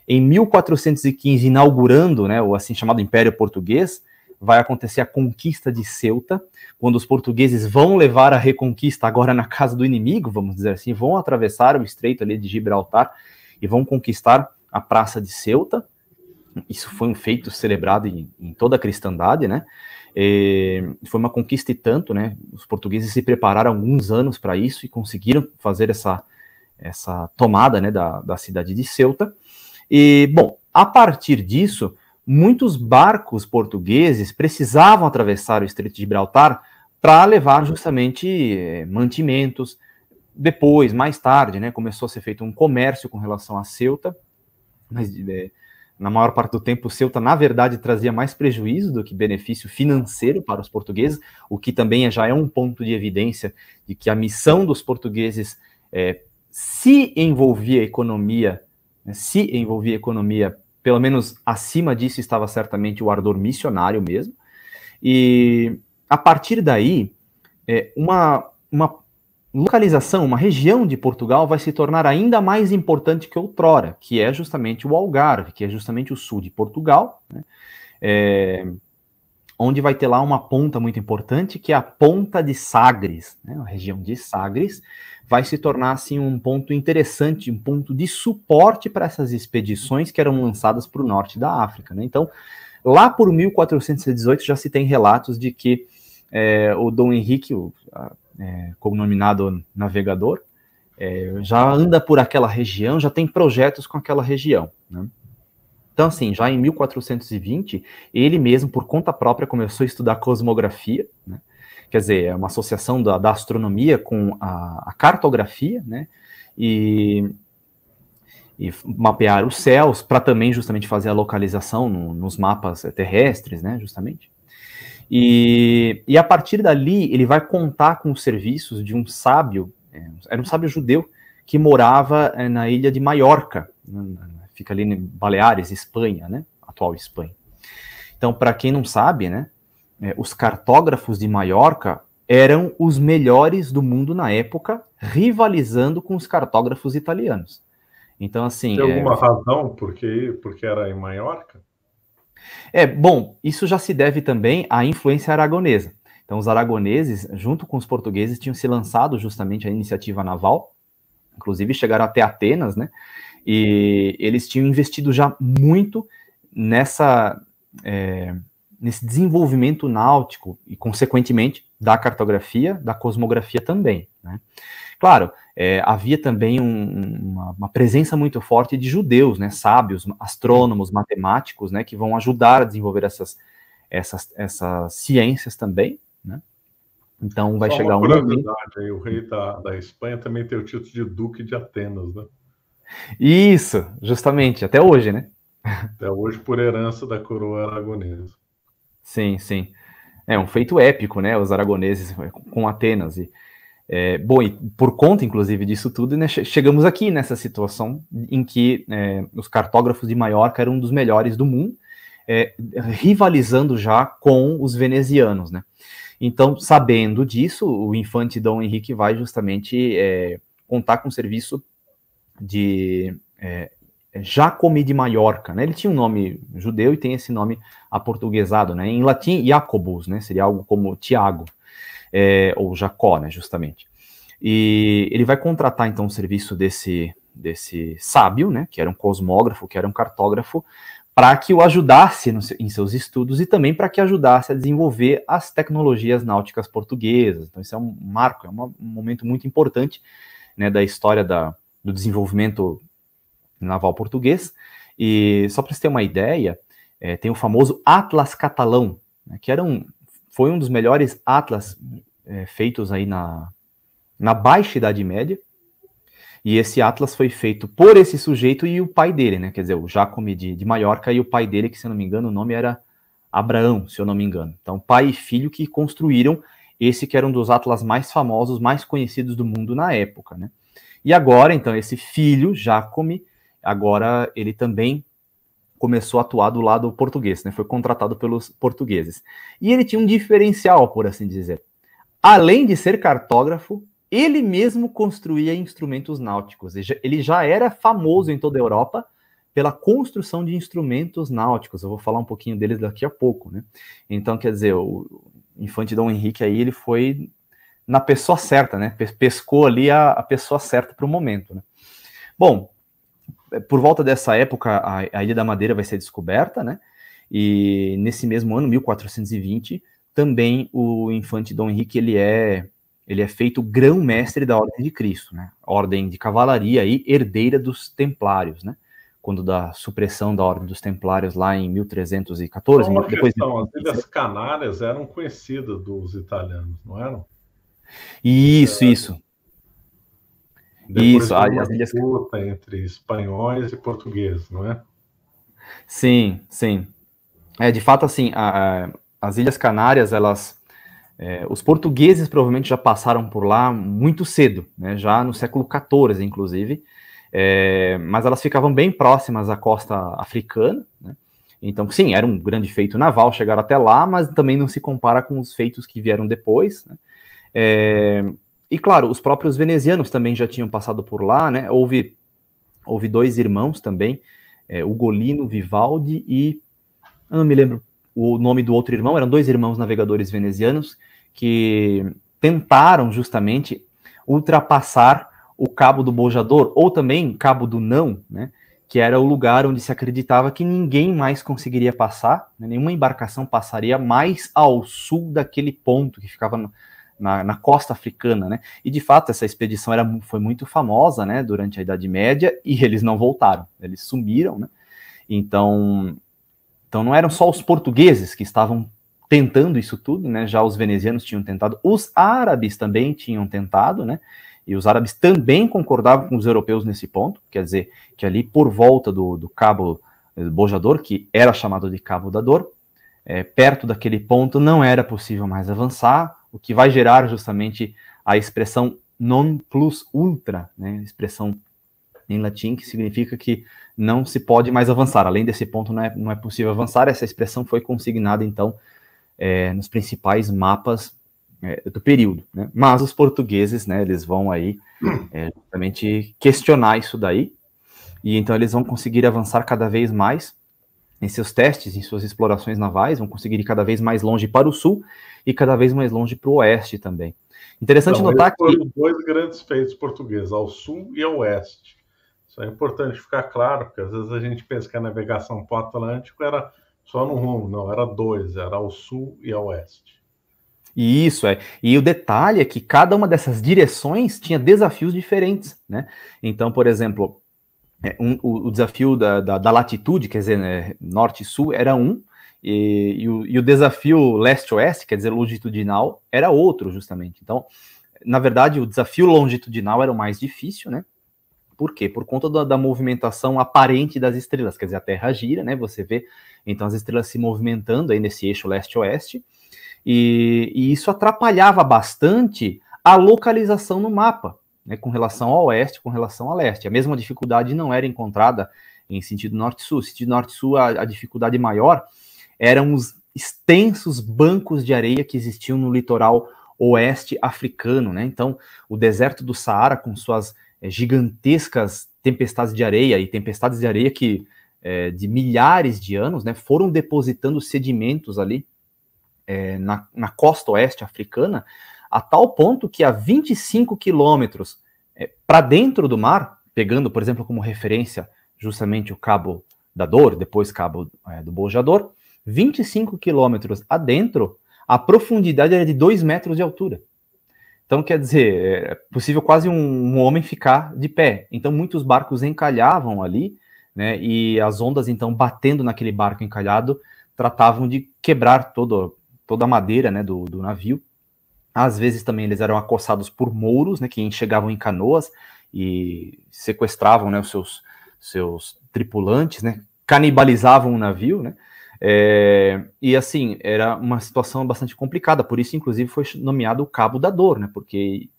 Em 1415, inaugurando né, o assim chamado Império Português, vai acontecer a conquista de Ceuta, quando os portugueses vão levar a reconquista agora na casa do inimigo, vamos dizer assim, vão atravessar o estreito ali de Gibraltar e vão conquistar a praça de Ceuta. Isso foi um feito celebrado em, em toda a cristandade, né? É, foi uma conquista e tanto, né? Os portugueses se prepararam alguns anos para isso e conseguiram fazer essa, essa tomada né, da, da cidade de Ceuta. E, bom, a partir disso, muitos barcos portugueses precisavam atravessar o Estreito de Gibraltar para levar justamente eh, mantimentos. Depois, mais tarde, né, começou a ser feito um comércio com relação a Ceuta, mas é, na maior parte do tempo, o Ceuta, na verdade, trazia mais prejuízo do que benefício financeiro para os portugueses, o que também é, já é um ponto de evidência de que a missão dos portugueses é, se envolvia economia, né, se envolvia economia, pelo menos acima disso estava certamente o ardor missionário mesmo, e a partir daí, é, uma, uma localização, uma região de Portugal vai se tornar ainda mais importante que outrora, que é justamente o Algarve, que é justamente o sul de Portugal, né? é, onde vai ter lá uma ponta muito importante, que é a ponta de Sagres, né? a região de Sagres, vai se tornar assim um ponto interessante, um ponto de suporte para essas expedições que eram lançadas para o norte da África. Né? Então, lá por 1418 já se tem relatos de que é, o Dom Henrique, o, a, é, cognominado navegador, é, já anda por aquela região, já tem projetos com aquela região. Né? Então, assim, já em 1420, ele mesmo, por conta própria, começou a estudar cosmografia, né? quer dizer, é uma associação da, da astronomia com a, a, cartografia, né? E, e mapear os céus para também justamente fazer a localização no, nos mapas terrestres, né? Justamente. E, e a partir dali, ele vai contar com os serviços de um sábio, é, era um sábio judeu, que morava é, na ilha de Maiorca, né, fica ali em Baleares, Espanha, né? Atual Espanha. Então, para quem não sabe, né? É, os cartógrafos de Maiorca eram os melhores do mundo na época, rivalizando com os cartógrafos italianos. Então, assim. Tem alguma é... razão porque, porque era em Maiorca? É, bom, isso já se deve também à influência aragonesa. Então, os aragoneses, junto com os portugueses, tinham se lançado justamente a iniciativa naval, inclusive chegaram até Atenas, né? E eles tinham investido já muito nessa é, nesse desenvolvimento náutico e, consequentemente, da cartografia, da cosmografia também, né? Claro, é, havia também um, uma, uma, presença muito forte de judeus, né, sábios, astrônomos, matemáticos, né, que vão ajudar a desenvolver essas, essas, essas ciências também, né? Então vai Só chegar uma um momento... Aí, o rei da, da Espanha também tem o título de Duque de Atenas, né? Isso, justamente, até hoje, né? Até hoje por herança da coroa aragonesa. Sim, sim. É um feito épico, né? Os aragoneses com Atenas e é, bom, e por conta, inclusive, disso tudo, né, chegamos aqui nessa situação em que é, os cartógrafos de Maiorca eram um dos melhores do mundo, é, rivalizando já com os venezianos, né? Então, sabendo disso, o infante Dom Henrique vai justamente é, contar com o serviço de é, Jacome de Maiorca, né? Ele tinha um nome judeu e tem esse nome aportuguesado, né? Em latim, Jacobus, né? Seria algo como Tiago é, ou Jacó, né, justamente. E ele vai contratar então o serviço desse desse sábio, né, que era um cosmógrafo, que era um cartógrafo, para que o ajudasse no, em seus estudos e também para que ajudasse a desenvolver as tecnologias náuticas portuguesas. Então, isso é um marco, é um momento muito importante né, da história da, do desenvolvimento naval português. E só para você ter uma ideia, é, tem o famoso Atlas Catalão, né, que era um, foi um dos melhores atlas é, feitos aí na, na Baixa Idade Média. E esse atlas foi feito por esse sujeito e o pai dele, né? Quer dizer, o Jacome de, de Maiorca e o pai dele, que se eu não me engano, o nome era Abraão, se eu não me engano. Então, pai e filho que construíram esse que era um dos atlas mais famosos, mais conhecidos do mundo na época, né? E agora, então, esse filho, Jacome, agora ele também começou a atuar do lado português, né? Foi contratado pelos portugueses. E ele tinha um diferencial, por assim dizer. Além de ser cartógrafo, ele mesmo construía instrumentos náuticos. Ele já era famoso em toda a Europa pela construção de instrumentos náuticos. Eu vou falar um pouquinho deles daqui a pouco, né? Então, quer dizer, o Infante Dom Henrique aí, ele foi na pessoa certa, né? Pescou ali a, a pessoa certa para o momento, né? Bom, por volta dessa época, a, a, Ilha da Madeira vai ser descoberta, né? E nesse mesmo ano, 1420, também o infante Dom Henrique ele é ele é feito grão-mestre da Ordem de Cristo, né? Ordem de cavalaria e herdeira dos Templários, né? Quando da supressão da Ordem dos Templários lá em 1314, Então, depois questão, as Ilhas Canárias eram conhecidas dos italianos, não eram? Isso, é, isso. Depois Isso, aí as ilhas. disputa entre espanhóis e portugueses, não é? Sim, sim. É, de fato, assim, a, a, as Ilhas Canárias, elas. É, os portugueses provavelmente já passaram por lá muito cedo, né, já no século XIV, inclusive, é, mas elas ficavam bem próximas à costa africana, né, então, sim, era um grande feito naval chegar até lá, mas também não se compara com os feitos que vieram depois. Né, é, e claro, os próprios venezianos também já tinham passado por lá, né? Houve, houve dois irmãos também, é, Ugolino Vivaldi e. Eu não me lembro o nome do outro irmão, eram dois irmãos navegadores venezianos que tentaram justamente ultrapassar o Cabo do Bojador, ou também Cabo do Não, né? que era o lugar onde se acreditava que ninguém mais conseguiria passar, né, nenhuma embarcação passaria mais ao sul daquele ponto que ficava na, na, costa africana, né? E de fato essa expedição era, foi muito famosa, né? Durante a Idade Média e eles não voltaram, eles sumiram, né? Então, então não eram só os portugueses que estavam tentando isso tudo, né? Já os venezianos tinham tentado, os árabes também tinham tentado, né? E os árabes também concordavam com os europeus nesse ponto, quer dizer, que ali por volta do, do Cabo eh, Bojador, que era chamado de Cabo da Dor, é, perto daquele ponto não era possível mais avançar, o que vai gerar justamente a expressão non plus ultra, né? expressão em latim que significa que não se pode mais avançar. Além desse ponto, não é, não é possível avançar. Essa expressão foi consignada, então, é, nos principais mapas é, do período. Né? Mas os portugueses, né, eles vão aí é, justamente questionar isso daí, e então eles vão conseguir avançar cada vez mais, em seus testes, em suas explorações navais, vão conseguir ir cada vez mais longe para o sul e cada vez mais longe para o oeste também. Interessante então, notar que. dois grandes feitos portugueses, ao sul e ao oeste. Isso é importante ficar claro, porque às vezes a gente pensa que a navegação para o Atlântico era só no rumo, não, era dois, era ao sul e ao oeste. E isso é. E o detalhe é que cada uma dessas direções tinha desafios diferentes, né? Então, por exemplo, é, um, o, o, desafio da, da, da, latitude, quer dizer, né, norte e sul, era um, e, e, o, e o, desafio leste-oeste, quer dizer, longitudinal, era outro, justamente. Então, na verdade, o desafio longitudinal era o mais difícil, né? Por quê? Por conta da, da movimentação aparente das estrelas, quer dizer, a Terra gira, né? Você vê, então, as estrelas se movimentando aí nesse eixo leste-oeste, e, e isso atrapalhava bastante a localização no mapa, né, com relação ao oeste, com relação a leste. A mesma dificuldade não era encontrada em sentido norte-sul. Sentido norte-sul, a, a, dificuldade maior eram os extensos bancos de areia que existiam no litoral oeste africano. Né? Então, o deserto do Saara, com suas é, gigantescas tempestades de areia e tempestades de areia que é, de milhares de anos né, foram depositando sedimentos ali é, na, na costa oeste africana, a tal ponto que a 25 quilômetros é, para dentro do mar, pegando, por exemplo, como referência justamente o Cabo da Dor, depois Cabo é, do Bojador, 25 quilômetros adentro, a profundidade era de 2 metros de altura. Então, quer dizer, é, é possível quase um, um, homem ficar de pé. Então, muitos barcos encalhavam ali, né? E as ondas, então, batendo naquele barco encalhado, tratavam de quebrar todo, toda a madeira né, do, do navio às vezes também eles eram acossados por mouros, né, que chegavam em canoas e sequestravam né, os seus, seus tripulantes, né, canibalizavam o navio, né, é, e assim, era uma situação bastante complicada, por isso, inclusive, foi nomeado o Cabo da Dor, né? Porque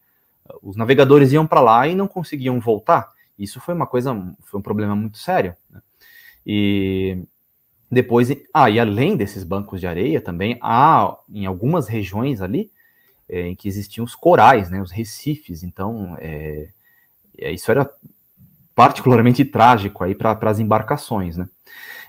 os navegadores iam para lá e não conseguiam voltar. Isso foi uma coisa, foi um problema muito sério. Né? E depois, ah, e além desses bancos de areia também, há em algumas regiões ali é, em que existiam os corais, né, os recifes. Então, é, é isso era particularmente trágico aí para as embarcações, né?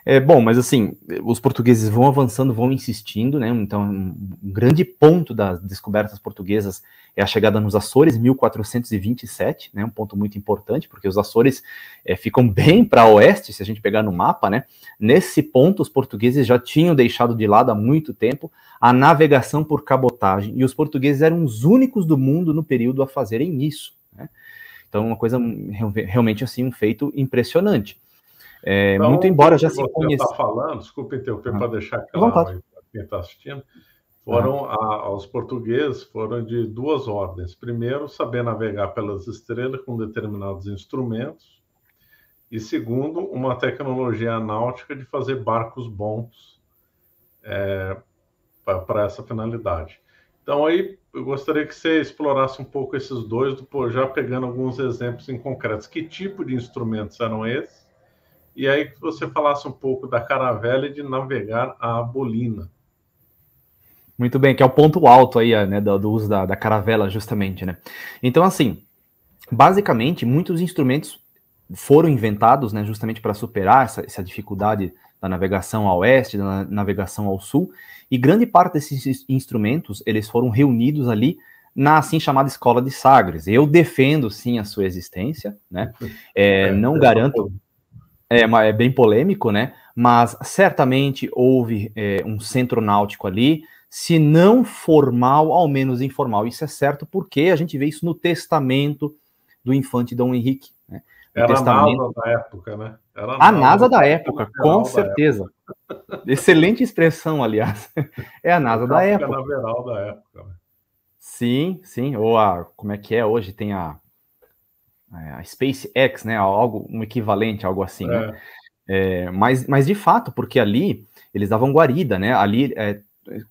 É, bom, mas assim, os portugueses vão avançando, vão insistindo, né? Então, um grande ponto das descobertas portuguesas é a chegada nos Açores, 1427, né? Um ponto muito importante, porque os Açores é, ficam bem para oeste, se a gente pegar no mapa, né? Nesse ponto, os portugueses já tinham deixado de lado há muito tempo a navegação por cabotagem, e os portugueses eram os únicos do mundo no período a fazerem isso, né? Então, é uma coisa hum, realmente assim, um feito impressionante. É, então, muito embora já se tá conheça. Você está falando, desculpa interromper ah, para deixar claro para quem está assistindo, ah. foram ah. a, portugueses foram de duas ordens. Primeiro, saber navegar pelas estrelas com determinados instrumentos, e segundo, uma tecnologia náutica de fazer barcos bons é, para essa finalidade. Então, aí eu gostaria que você explorasse um pouco esses dois, já pegando alguns exemplos em concretos. Que tipo de instrumentos eram esses? e aí que você falasse um pouco da caravela e de navegar a bolina. Muito bem, que é o ponto alto aí, né, do, do uso da, da, caravela, justamente, né? Então, assim, basicamente, muitos instrumentos foram inventados, né, justamente para superar essa, essa dificuldade da navegação a oeste, da navegação ao sul, e grande parte desses instrumentos, eles foram reunidos ali na assim chamada escola de Sagres. Eu defendo sim a sua existência, né? É, é, não é garanto é, é bem polêmico, né? Mas certamente houve é, um centro náutico ali, se não formal, ao menos informal. Isso é certo porque a gente vê isso no testamento do infante Dom Henrique. Né? Era testamento... a NASA da época, né? Era a, NASA da, época, com certeza. Época. Excelente expressão, aliás. É a NASA a da época. da época. Né? Sim, sim. Ou a. Como é que é? Hoje tem a é, a SpaceX, né? Algo, um equivalente, algo assim. Né? É. Né? É, mas, mas de fato, porque ali eles davam guarida, né? Ali é,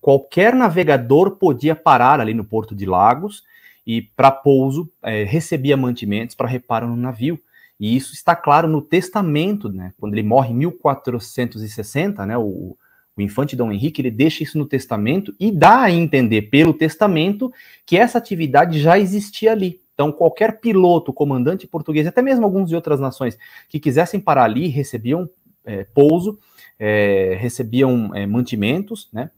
qualquer navegador podia parar ali no Porto de Lagos e para pouso é, recebia mantimentos para reparo no navio. E isso está claro no testamento, né? Quando ele morre em 1460, né? O, o infante Dom Henrique ele deixa isso no testamento e dá a entender pelo testamento que essa atividade já existia ali. Então, qualquer piloto, comandante português, até mesmo alguns de outras nações que quisessem parar ali, recebiam é, pouso, é, recebiam é, mantimentos, né?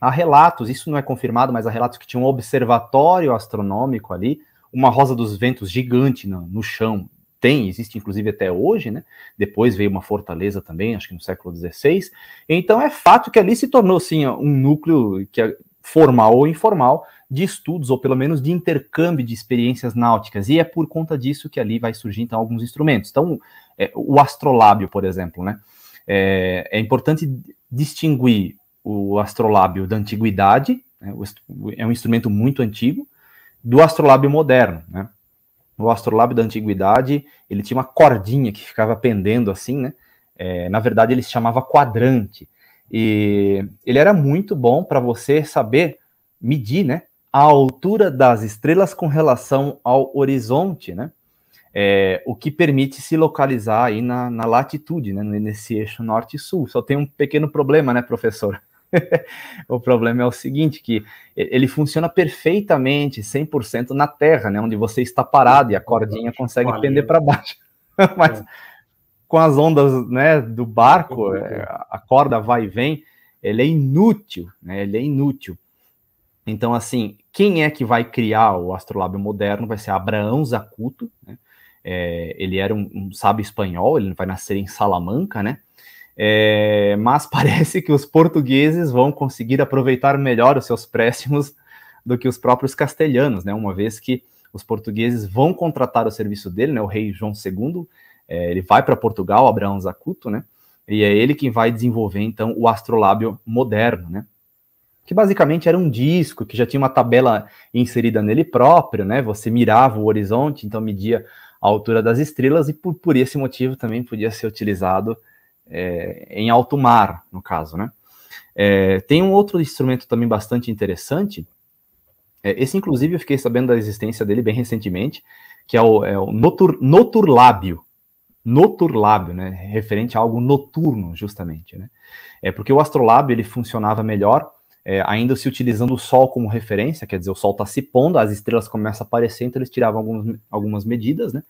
Há relatos, isso não é confirmado, mas há relatos que tinha um observatório astronômico ali, uma rosa dos ventos gigante no, no chão, tem, existe inclusive até hoje, né? Depois veio uma fortaleza também, acho que no século XVI. Então é fato que ali se tornou sim um núcleo que é formal ou informal de estudos, ou pelo menos de intercâmbio de experiências náuticas, e é por conta disso que ali vai surgir, então, alguns instrumentos. Então, é, o astrolábio, por exemplo, né? É, é importante distinguir o astrolábio da antiguidade, né? é um instrumento muito antigo, do astrolábio moderno, né? O astrolábio da antiguidade, ele tinha uma cordinha que ficava pendendo assim, né? É, na verdade, ele se chamava quadrante. E ele era muito bom para você saber medir, né? a altura das estrelas com relação ao horizonte, né? É, o que permite se localizar aí na, na latitude, né? Nesse eixo norte-sul. Só tem um pequeno problema, né, professor? o problema é o seguinte, que ele funciona perfeitamente, 100% na terra, né? Onde você está parado e a cordinha consegue pender para baixo. Mas com as ondas né, do barco, é, a corda vai e vem, ele é inútil, né? Ele é inútil. Então, assim, quem é que vai criar o astrolábio moderno vai ser Abraão Zacuto, né? É, ele era um, um, sábio espanhol, ele vai nascer em Salamanca, né? É, mas parece que os portugueses vão conseguir aproveitar melhor os seus préstimos do que os próprios castelhanos, né? Uma vez que os portugueses vão contratar o serviço dele, né? O rei João II, é, ele vai para Portugal, Abraão Zacuto, né? E é ele quem vai desenvolver então o astrolábio moderno, né? que basicamente era um disco que já tinha uma tabela inserida nele próprio, né? Você mirava o horizonte, então media a altura das estrelas e por, por esse motivo também podia ser utilizado é, em alto mar, no caso, né? É, tem um outro instrumento também bastante interessante. É, esse, inclusive, eu fiquei sabendo da existência dele bem recentemente, que é o, é o notur, noturlábio. Noturlábio, né? Referente a algo noturno, justamente, né? É porque o astrolábio ele funcionava melhor é, ainda se utilizando o Sol como referência, quer dizer, o Sol está se pondo, as estrelas começam a aparecer, então eles tiravam algumas, algumas medidas, né?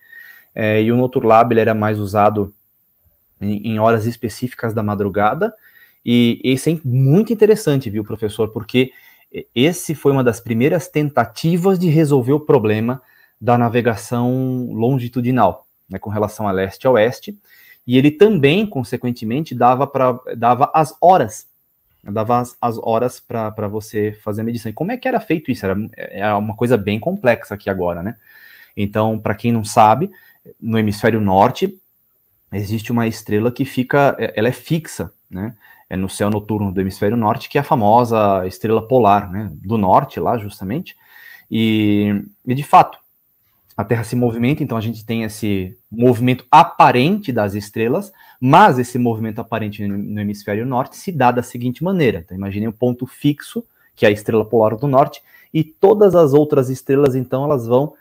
É, e o Noturlab ele era mais usado em, em, horas específicas da madrugada, e isso é muito interessante, viu, professor, porque esse foi uma das primeiras tentativas de resolver o problema da navegação longitudinal, né, com relação a leste e oeste, e ele também, consequentemente, dava, pra, dava as horas dava as, as horas para você fazer a medição. E como é que era feito isso? Era, era é, é uma coisa bem complexa aqui agora, né? Então, para quem não sabe, no hemisfério norte existe uma estrela que fica, é, ela é fixa, né? É no céu noturno do hemisfério norte, que é a famosa estrela polar, né? Do norte, lá, justamente. E, e de fato, a Terra se movimenta, então a gente tem esse movimento aparente das estrelas, mas esse movimento aparente no hemisfério norte se dá da seguinte maneira. Então, imaginem um ponto fixo, que é a estrela polar do norte, e todas as outras estrelas, então, elas vão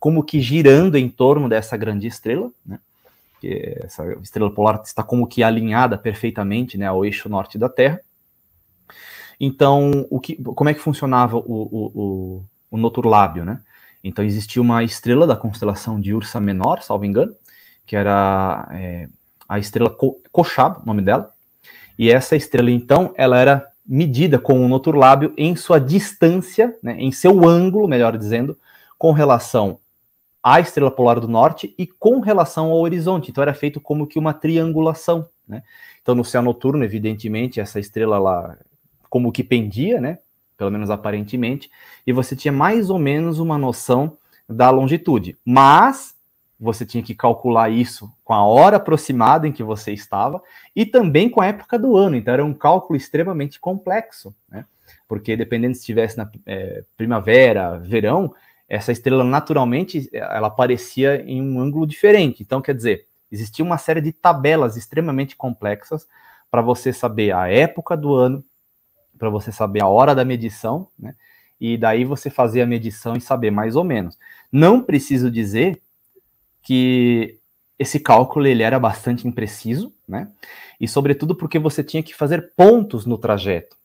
como que girando em torno dessa grande estrela, né? Que essa estrela polar está como que alinhada perfeitamente né, ao eixo norte da Terra. Então, o que, como é que funcionava o, o, o, o noturlábio, né? Então existia uma estrela da constelação de Ursa Menor, salvo engano, que era é, a estrela Cochab, o nome dela. E essa estrela, então, ela era medida com o noturlábio em sua distância, né, em seu ângulo, melhor dizendo, com relação à estrela polar do norte e com relação ao horizonte. Então era feito como que uma triangulação, né? Então no céu noturno, evidentemente, essa estrela lá como que pendia, né? pelo menos aparentemente, e você tinha mais ou menos uma noção da longitude. Mas você tinha que calcular isso com a hora aproximada em que você estava e também com a época do ano. Então era um cálculo extremamente complexo, né? Porque dependendo se estivesse na é, primavera, verão, essa estrela naturalmente é, ela aparecia em um ângulo diferente. Então quer dizer, existia uma série de tabelas extremamente complexas para você saber a época do ano, para você saber a hora da medição, né? E daí você fazer a medição e saber mais ou menos. Não preciso dizer que esse cálculo ele era bastante impreciso, né? E sobretudo porque você tinha que fazer pontos no trajeto.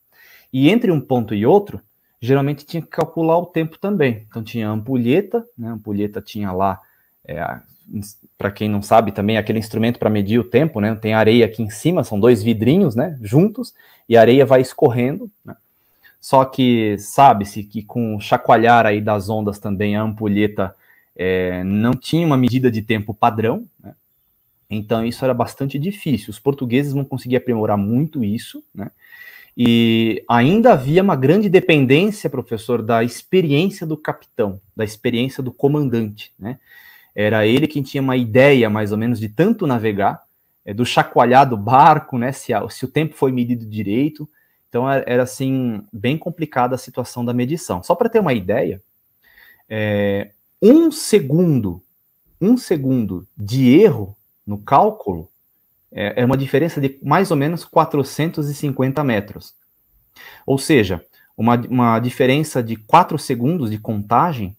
E entre um ponto e outro, geralmente tinha que calcular o tempo também. Então tinha a ampulheta, né? A ampulheta tinha lá é, para quem não sabe também, aquele instrumento para medir o tempo, né? Tem areia aqui em cima, são dois vidrinhos, né? Juntos, e a areia vai escorrendo, né? Só que sabe-se que com o chacoalhar aí das ondas também, a ampulheta é, não tinha uma medida de tempo padrão, né? Então isso era bastante difícil. Os portugueses não conseguiam aprimorar muito isso, né? E ainda havia uma grande dependência, professor, da experiência do capitão, da experiência do comandante, né? Era ele quem tinha uma ideia, mais ou menos, de tanto navegar, é, do chacoalhar do barco, né? Se, a, se o tempo foi medido direito. Então, é, era, assim, bem complicada a situação da medição. Só para ter uma ideia, é, um segundo, um segundo de erro no cálculo é, é uma diferença de mais ou menos 450 metros. Ou seja, uma, uma diferença de 4 segundos de contagem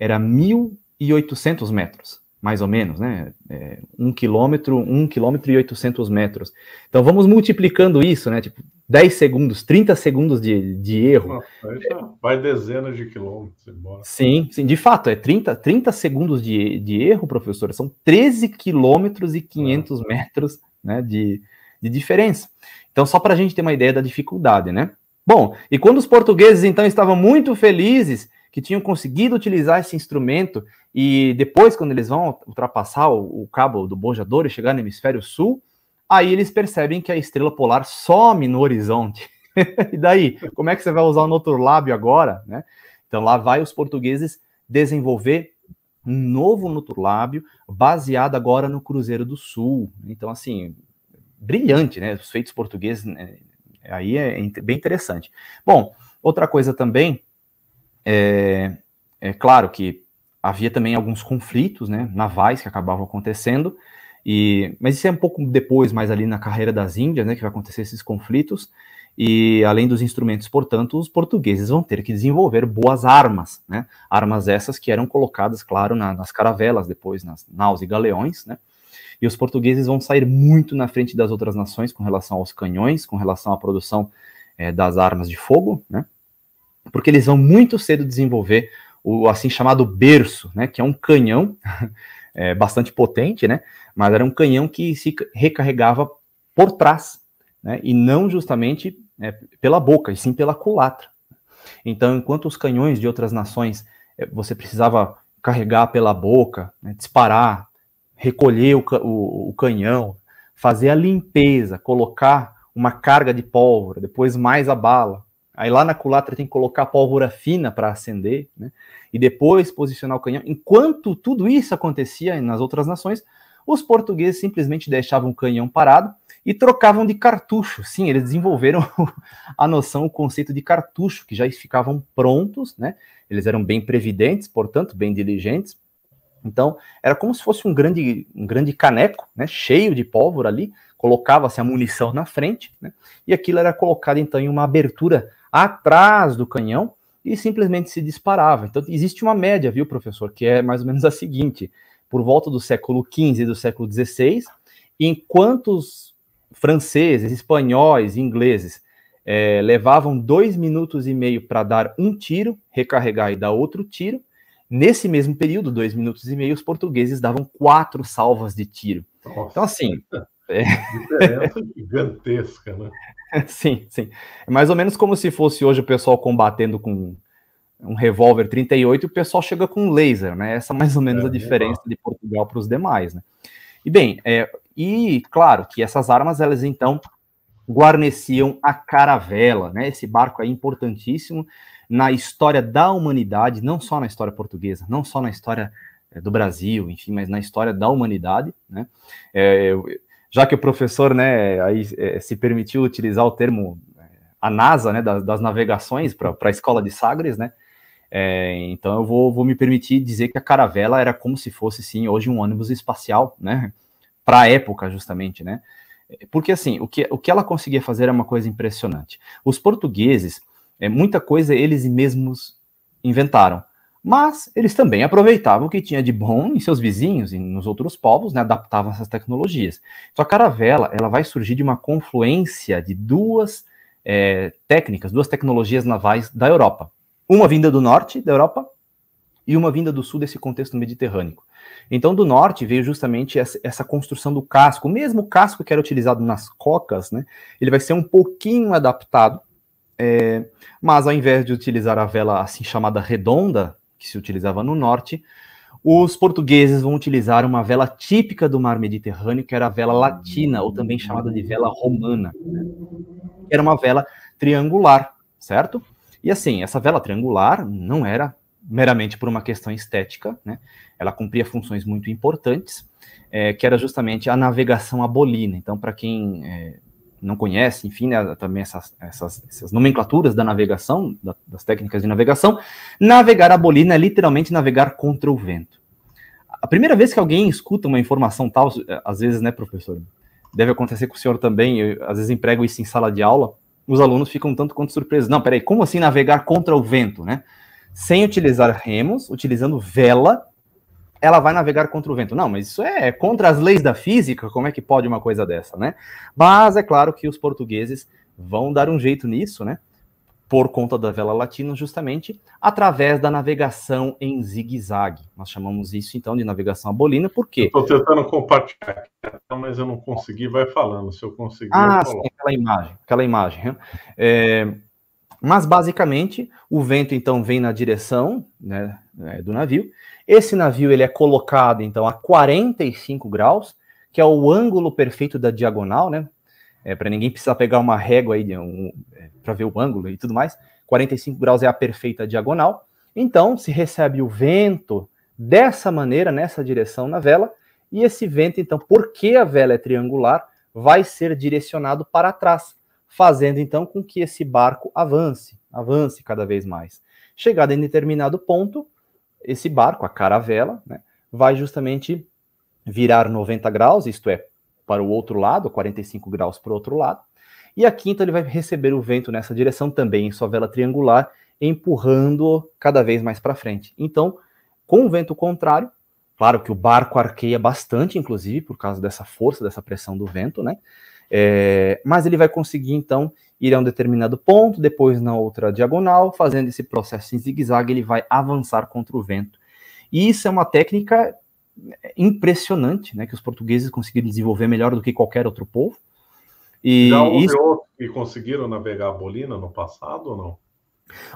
era mil e 800 metros, mais ou menos, né? É, um quilômetro, um quilômetro e 800 metros. Então vamos multiplicando isso, né? Tipo, 10 segundos, 30 segundos de, de erro. Ah, tá. vai dezenas de quilômetros embora. Sim, sim, de fato, é 30, 30 segundos de, de erro, professor. São 13 quilômetros e 500 é. metros né, de, de diferença. Então, só para a gente ter uma ideia da dificuldade, né? Bom, e quando os portugueses então estavam muito felizes que tinham conseguido utilizar esse instrumento e depois, quando eles vão ultrapassar o, o cabo do Bojador e chegar no hemisfério sul, aí eles percebem que a estrela polar some no horizonte. e daí, como é que você vai usar o notulábio agora, né? Então lá vai os portugueses desenvolver um novo Noturlábio baseado agora no Cruzeiro do Sul. Então assim, brilhante, né? Os feitos portugueses né? aí é bem interessante. Bom, outra coisa também é, é claro que havia também alguns conflitos né, navais que acabavam acontecendo, e, mas isso é um pouco depois, mais ali na carreira das Índias, né, que vai acontecer esses conflitos, e além dos instrumentos, portanto, os portugueses vão ter que desenvolver boas armas, né, armas essas que eram colocadas, claro, na, nas caravelas depois, nas naus e galeões, né, e os portugueses vão sair muito na frente das outras nações com relação aos canhões, com relação à produção é, das armas de fogo, né, porque eles vão muito cedo desenvolver o assim chamado berço, né, que é um canhão é, bastante potente, né, mas era um canhão que se recarregava por trás, né, e não justamente é, pela boca, e sim pela culatra. Então, enquanto os canhões de outras nações é, você precisava carregar pela boca, né, disparar, recolher o, o, o canhão, fazer a limpeza, colocar uma carga de pólvora, depois mais a bala, Aí lá na culatra tem que colocar pólvora fina para acender, né? E depois posicionar o canhão. Enquanto tudo isso acontecia nas outras nações, os portugueses simplesmente deixavam o canhão parado e trocavam de cartucho. Sim, eles desenvolveram a noção, o conceito de cartucho, que já ficavam prontos, né? Eles eram bem previdentes, portanto, bem diligentes. Então, era como se fosse um grande, um grande caneco, né, cheio de pólvora ali, colocava-se a munição na frente, né, e aquilo era colocado então em uma abertura atrás do canhão e simplesmente se disparava. Então, existe uma média, viu, professor, que é mais ou menos a seguinte: por volta do século XV e do século XVI, enquanto os franceses, espanhóis e ingleses é, levavam dois minutos e meio para dar um tiro, recarregar e dar outro tiro, Nesse mesmo período, dois minutos e meio, os portugueses davam quatro salvas de tiro. Nossa, então, assim. É... Diferença gigantesca, né? sim, sim. É mais ou menos como se fosse hoje o pessoal combatendo com um revólver 38 e o pessoal chega com um laser, né? Essa é mais ou menos é, a diferença de Portugal para os demais, né? E bem, é, e claro que essas armas, elas então guarneciam a caravela, né? Esse barco é importantíssimo na história da humanidade, não só na história portuguesa, não só na história é, do Brasil, enfim, mas na história da humanidade, né? É, eu, já que o professor né, aí, é, se permitiu utilizar o termo é, a NASA né, das, das navegações para a escola de Sagres, né? É, então eu vou, vou me permitir dizer que a caravela era como se fosse sim hoje um ônibus espacial, né? Para a época, justamente, né? Porque assim, o que, o que ela conseguia fazer é uma coisa impressionante. Os portugueses, é, muita coisa eles mesmos inventaram. Mas eles também aproveitavam o que tinha de bom em seus vizinhos e nos outros povos, né, adaptavam essas tecnologias. Só a caravela ela vai surgir de uma confluência de duas é, técnicas, duas tecnologias navais da Europa. Uma vinda do norte da Europa e uma vinda do sul desse contexto mediterrâneo. Então, do norte veio justamente essa construção do casco, o mesmo casco que era utilizado nas cocas, né? Ele vai ser um pouquinho adaptado, é, mas ao invés de utilizar a vela assim chamada redonda, que se utilizava no norte, os portugueses vão utilizar uma vela típica do mar Mediterrâneo, que era a vela latina, ou também chamada de vela romana. Era uma vela triangular, certo? E assim, essa vela triangular não era meramente por uma questão estética, né? Ela cumpria funções muito importantes, é, que era justamente a navegação a bolina. Então, para quem é, não conhece, enfim, né, também essas, essas, essas, nomenclaturas da navegação, da, das técnicas de navegação, navegar a bolina é literalmente navegar contra o vento. A primeira vez que alguém escuta uma informação tal, eh, às vezes, né, professor, deve acontecer com o senhor também, eu, às vezes emprego isso em sala de aula, os alunos ficam tanto quanto surpresos. Não, peraí, como assim navegar contra o vento, né? Sem utilizar remos, utilizando vela ela vai navegar contra o vento. Não, mas isso é contra as leis da física, como é que pode uma coisa dessa, né? Mas é claro que os portugueses vão dar um jeito nisso, né? Por conta da vela latina, justamente através da navegação em zigue-zague. Nós chamamos isso então de navegação abolina, por quê? Estou tentando compartilhar, mas eu não consegui, vai falando. Se eu conseguir. Ah, eu sim, aquela imagem, aquela imagem. Né? É, mas basicamente, o vento então vem na direção né, é, do navio esse navio ele é colocado então a 45 graus, que é o ângulo perfeito da diagonal, né? É, para ninguém precisar pegar uma régua aí um, é, para ver o ângulo e tudo mais. 45 graus é a perfeita diagonal. Então, se recebe o vento dessa maneira, nessa direção na vela, e esse vento, então, porque a vela é triangular, vai ser direcionado para trás, fazendo então com que esse barco avance, avance cada vez mais. Chegado em determinado ponto, esse barco, a caravela, né, vai justamente virar 90 graus, isto é, para o outro lado, 45 graus para o outro lado. E a quinta ele vai receber o vento nessa direção também, em sua vela triangular, empurrando cada vez mais para frente. Então, com o vento contrário, claro que o barco arqueia bastante, inclusive, por causa dessa força, dessa pressão do vento, né? É, mas ele vai conseguir, então, ir a um determinado ponto, depois na outra diagonal, fazendo esse processo em zigue-zague, ele vai avançar contra o vento. E isso é uma técnica impressionante, né, que os portugueses conseguiram desenvolver melhor do que qualquer outro povo. E Já houve isso... outros que conseguiram navegar a bolina no passado ou não?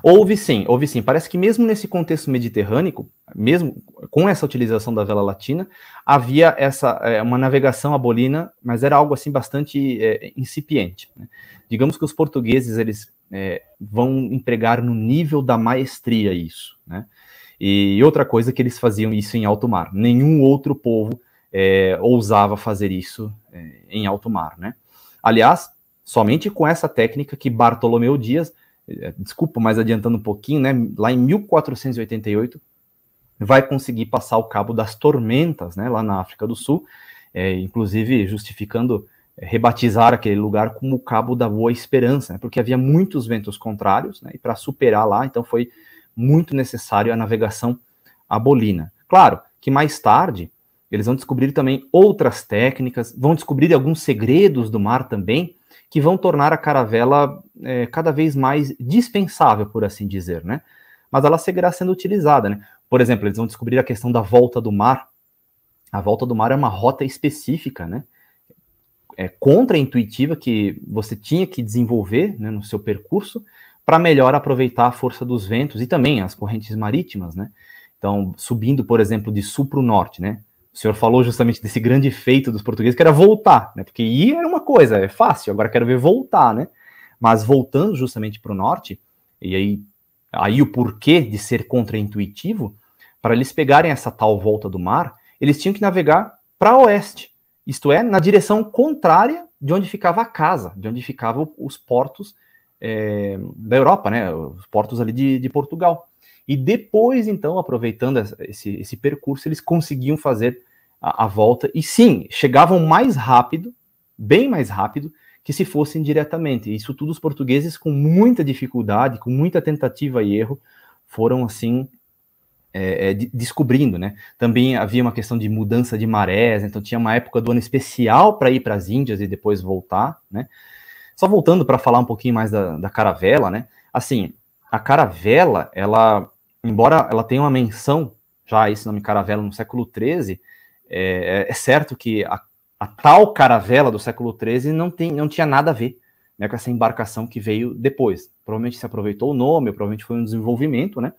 Houve sim, houve sim. Parece que mesmo nesse contexto mediterrâneo, mesmo com essa utilização da vela latina, havia essa é, uma navegação abolina, mas era algo assim bastante é, incipiente. Né? Digamos que os portugueses eles é, vão empregar no nível da maestria isso, né? E outra coisa que eles faziam isso em alto mar. Nenhum outro povo ousava fazer isso em alto mar, né? Aliás, somente com essa técnica que Bartolomeu Dias é, desculpa, mas adiantando um pouquinho, né, lá em 1488, vai conseguir passar o cabo das tormentas, né, lá na África do Sul, é, inclusive justificando é, rebatizar aquele lugar como o cabo da Boa Esperança, né, porque havia muitos ventos contrários, né, e para superar lá, então foi muito necessário a navegação a bolina. Claro que mais tarde eles vão descobrir também outras técnicas, vão descobrir alguns segredos do mar também, que vão tornar a caravela é, cada vez mais dispensável, por assim dizer, né? Mas ela seguirá sendo utilizada, né? Por exemplo, eles vão descobrir a questão da volta do mar. A volta do mar é uma rota específica, né? É, contra-intuitiva que você tinha que desenvolver né, no seu percurso para melhor aproveitar a força dos ventos e também as correntes marítimas, né? Então, subindo, por exemplo, de sul para o norte, né? o senhor falou justamente desse grande feito dos portugueses, que era voltar, né? Porque ir era uma coisa, é fácil, agora quero ver voltar, né? Mas voltando justamente para o norte, e aí, aí o porquê de ser contraintuitivo, para eles pegarem essa tal volta do mar, eles tinham que navegar para oeste, isto é, na direção contrária de onde ficava a casa, de onde ficavam os portos é, da Europa, né? Os portos ali de, de Portugal. E depois, então, aproveitando esse, esse percurso, eles conseguiam fazer a, a volta. E sim, chegavam mais rápido, bem mais rápido, que se fossem diretamente. Isso tudo os portugueses, com muita dificuldade, com muita tentativa e erro, foram assim é, é, descobrindo, né? Também havia uma questão de mudança de marés, então tinha uma época do ano especial para ir para as Índias e depois voltar, né? Só voltando para falar um pouquinho mais da, da caravela, né? Assim, a caravela, ela, embora ela tenha uma menção já esse nome caravela no século XIII, é, é, é certo que a, a, tal caravela do século XIII não, tem, não tinha nada a ver né, com essa embarcação que veio depois. Provavelmente se aproveitou o nome, provavelmente foi um desenvolvimento, né?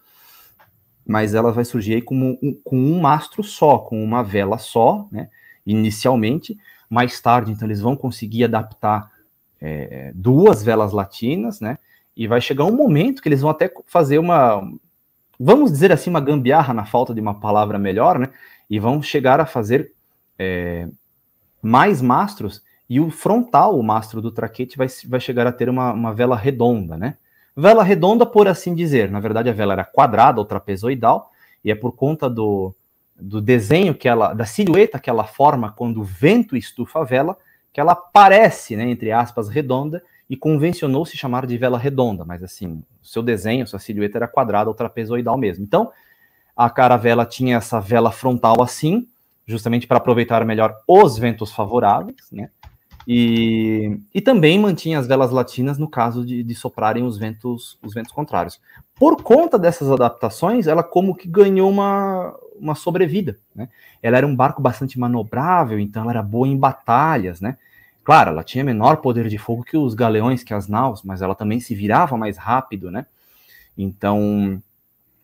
Mas ela vai surgir aí como com um mastro só, com uma vela só, né? Inicialmente, mais tarde, então eles vão conseguir adaptar é, duas velas latinas, né? E vai chegar um momento que eles vão até fazer uma, vamos dizer assim, uma gambiarra na falta de uma palavra melhor, né? E vão chegar a fazer é, mais mastros e o frontal, o mastro do traquete, vai, vai chegar a ter uma, uma vela redonda, né? Vela redonda, por assim dizer. Na verdade, a vela era quadrada ou trapezoidal, e é por conta do, do desenho que ela, da silhueta que ela forma quando o vento estufa a vela, que ela parece, né, entre aspas, redonda, e convencionou se chamar de vela redonda, mas assim, seu desenho, sua silhueta era quadrada ou trapezoidal mesmo. Então, a caravela tinha essa vela frontal assim, justamente para aproveitar melhor os ventos favoráveis, né? E, e também mantinha as velas latinas no caso de, de soprarem os ventos, os ventos contrários. Por conta dessas adaptações, ela como que ganhou uma, uma sobrevida, né? Ela era um barco bastante manobrável, então ela era boa em batalhas, né? Claro, ela tinha menor poder de fogo que os galeões, que as naus, mas ela também se virava mais rápido, né? Então,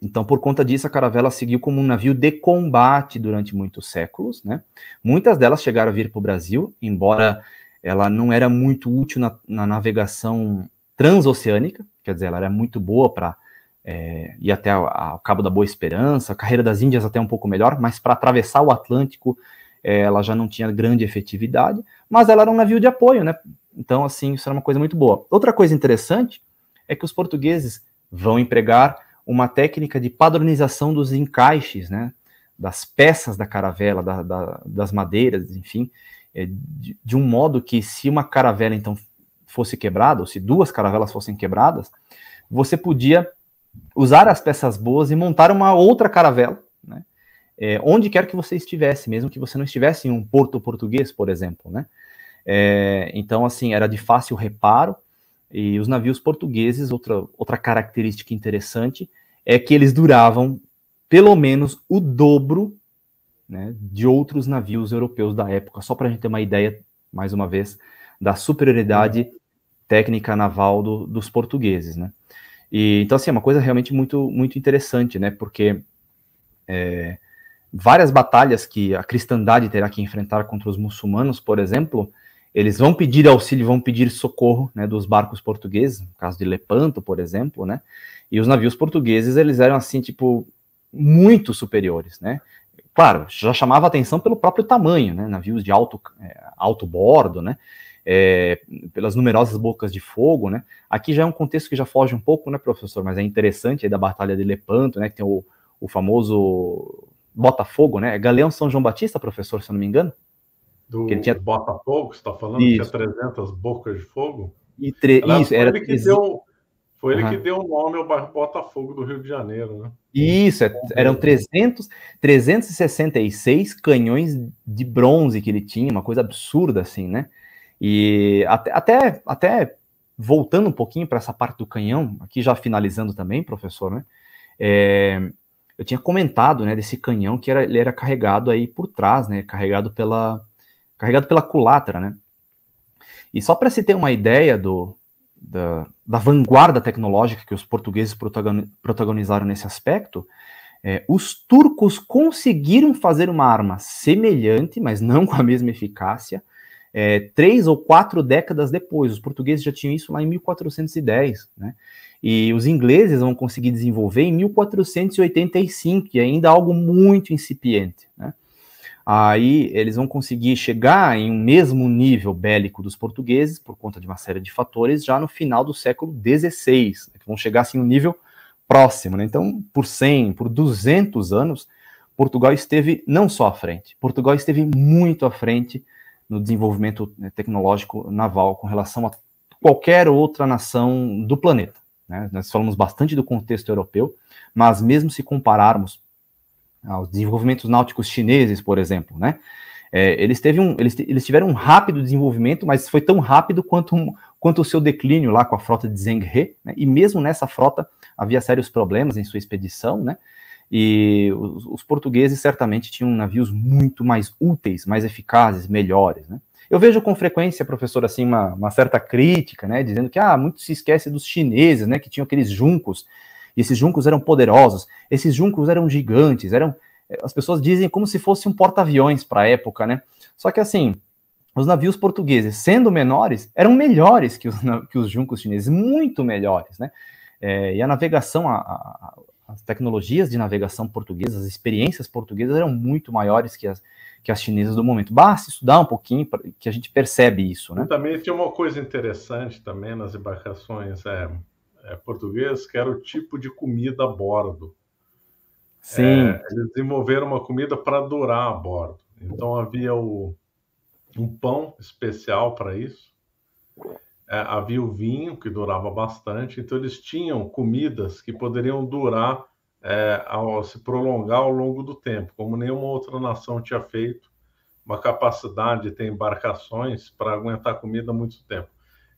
então por conta disso, a caravela seguiu como um navio de combate durante muitos séculos, né? Muitas delas chegaram a vir para o Brasil, embora ela não era muito útil na, na, navegação transoceânica, quer dizer, ela era muito boa para é, ir até o Cabo da Boa Esperança, a Carreira das Índias até um pouco melhor, mas para atravessar o Atlântico é, ela já não tinha grande efetividade, mas ela era um navio de apoio, né? Então, assim, isso era uma coisa muito boa. Outra coisa interessante é que os portugueses vão empregar uma técnica de padronização dos encaixes, né? Das peças da caravela, da, da, das madeiras, enfim, é, de, de um modo que se uma caravela, então, fosse quebrada, ou se duas caravelas fossem quebradas, você podia usar as peças boas e montar uma outra caravela é, onde quer que você estivesse, mesmo que você não estivesse em um porto português, por exemplo, né? É, então, assim, era de fácil reparo, e os navios portugueses, outra, outra característica interessante, é que eles duravam pelo menos o dobro né, de outros navios europeus da época, só para a gente ter uma ideia, mais uma vez, da superioridade técnica naval do, dos portugueses, né? E, então, assim, é uma coisa realmente muito, muito interessante, né? Porque é, várias batalhas que a cristandade terá que enfrentar contra os muçulmanos, por exemplo, eles vão pedir auxílio, vão pedir socorro né, dos barcos portugueses, no caso de Lepanto, por exemplo, né? E os navios portugueses, eles eram assim, tipo, muito superiores, né? Claro, já chamava atenção pelo próprio tamanho, né? Navios de alto, é, alto bordo, né? É, pelas numerosas bocas de fogo, né? Aqui já é um contexto que já foge um pouco, né, professor? Mas é interessante aí da Batalha de Lepanto, né? Que tem o, o famoso Botafogo, né? É Galeão São João Batista, professor, se eu não me engano. Do que ele tinha... Botafogo, você está falando isso. que tinha 300 bocas de fogo? E tre... isso, foi era... Ele que deu, foi ele que deu o nome ao bairro Botafogo do Rio de Janeiro, né? Isso, é, eram 300, 366 canhões de bronze que ele tinha, uma coisa absurda assim, né? E até, até, até voltando um pouquinho para essa parte do canhão, aqui já finalizando também, professor, né? É, eu tinha comentado, né, desse canhão que era, ele era carregado aí por trás, né, carregado pela, carregado pela culatra, né. E só para se ter uma ideia do, da, da, vanguarda tecnológica que os portugueses protagonizaram nesse aspecto, é, os turcos conseguiram fazer uma arma semelhante, mas não com a mesma eficácia, é, três ou quatro décadas depois. Os portugueses já tinham isso lá em 1410, né? E os ingleses vão conseguir desenvolver em 1485, e ainda algo muito incipiente, né? Aí eles vão conseguir chegar em um mesmo nível bélico dos portugueses, por conta de uma série de fatores, já no final do século XVI, né? que vão chegar assim um nível próximo, né? Então, por 100, por 200 anos, Portugal esteve não só à frente, Portugal esteve muito à frente no desenvolvimento né, tecnológico naval com relação a qualquer outra nação do planeta. Né? Nós falamos bastante do contexto europeu, mas mesmo se compararmos aos desenvolvimentos náuticos chineses, por exemplo, né? É, eles, um, eles, eles, tiveram um rápido desenvolvimento, mas foi tão rápido quanto, um, quanto o seu declínio lá com a frota de Zheng He, né? e mesmo nessa frota havia sérios problemas em sua expedição, né? E os, os portugueses certamente tinham navios muito mais úteis, mais eficazes, melhores, né? Eu vejo com frequência, professor, assim, uma, uma, certa crítica, né, dizendo que, ah, muito se esquece dos chineses, né, que tinham aqueles juncos, e esses juncos eram poderosos, esses juncos eram gigantes, eram, eh, as pessoas dizem como se fosse um porta-aviões para a época, né, só que, assim, os navios portugueses, sendo menores, eram melhores que os, que os juncos chineses, muito melhores, né, é, e a navegação, a, a, as tecnologias de navegação portuguesas, as experiências portuguesas eram muito maiores que as, que as chinesas do momento. Basta estudar um pouquinho pra, que a gente percebe isso, né? Também tinha uma coisa interessante também nas embarcações é, é, portuguesas, que era o tipo de comida a bordo. Sim. É, eles desenvolveram uma comida para durar a bordo. Então havia o, um pão especial para isso. É, havia o vinho, que durava bastante, então eles tinham comidas que poderiam durar, é, ao, se prolongar ao longo do tempo, como nenhuma outra nação tinha feito, uma capacidade de ter embarcações para aguentar comida muito tempo.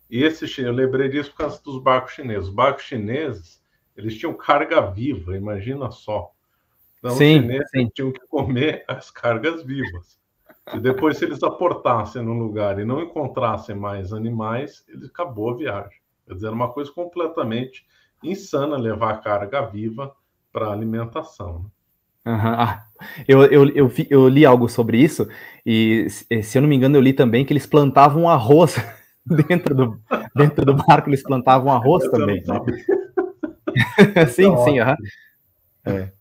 E esse, eu lembrei disso por causa dos barcos chineses. Os barcos chineses, eles tinham carga viva, imagina só. Então, sim, os chineses sim. tinham que comer as cargas vivas. E depois, se eles aportassem no lugar e não encontrassem mais animais, ele acabou a viagem. Quer dizer, era uma coisa completamente insana levar a carga viva para alimentação. Né? Uhum. Ah, eu, eu, eu, vi, eu, li algo sobre isso, e eh, se eu não me engano, eu li também que eles plantavam arroz dentro do, dentro do barco, eles plantavam arroz eu também. Né? sim, tá é sim, Uhum. É.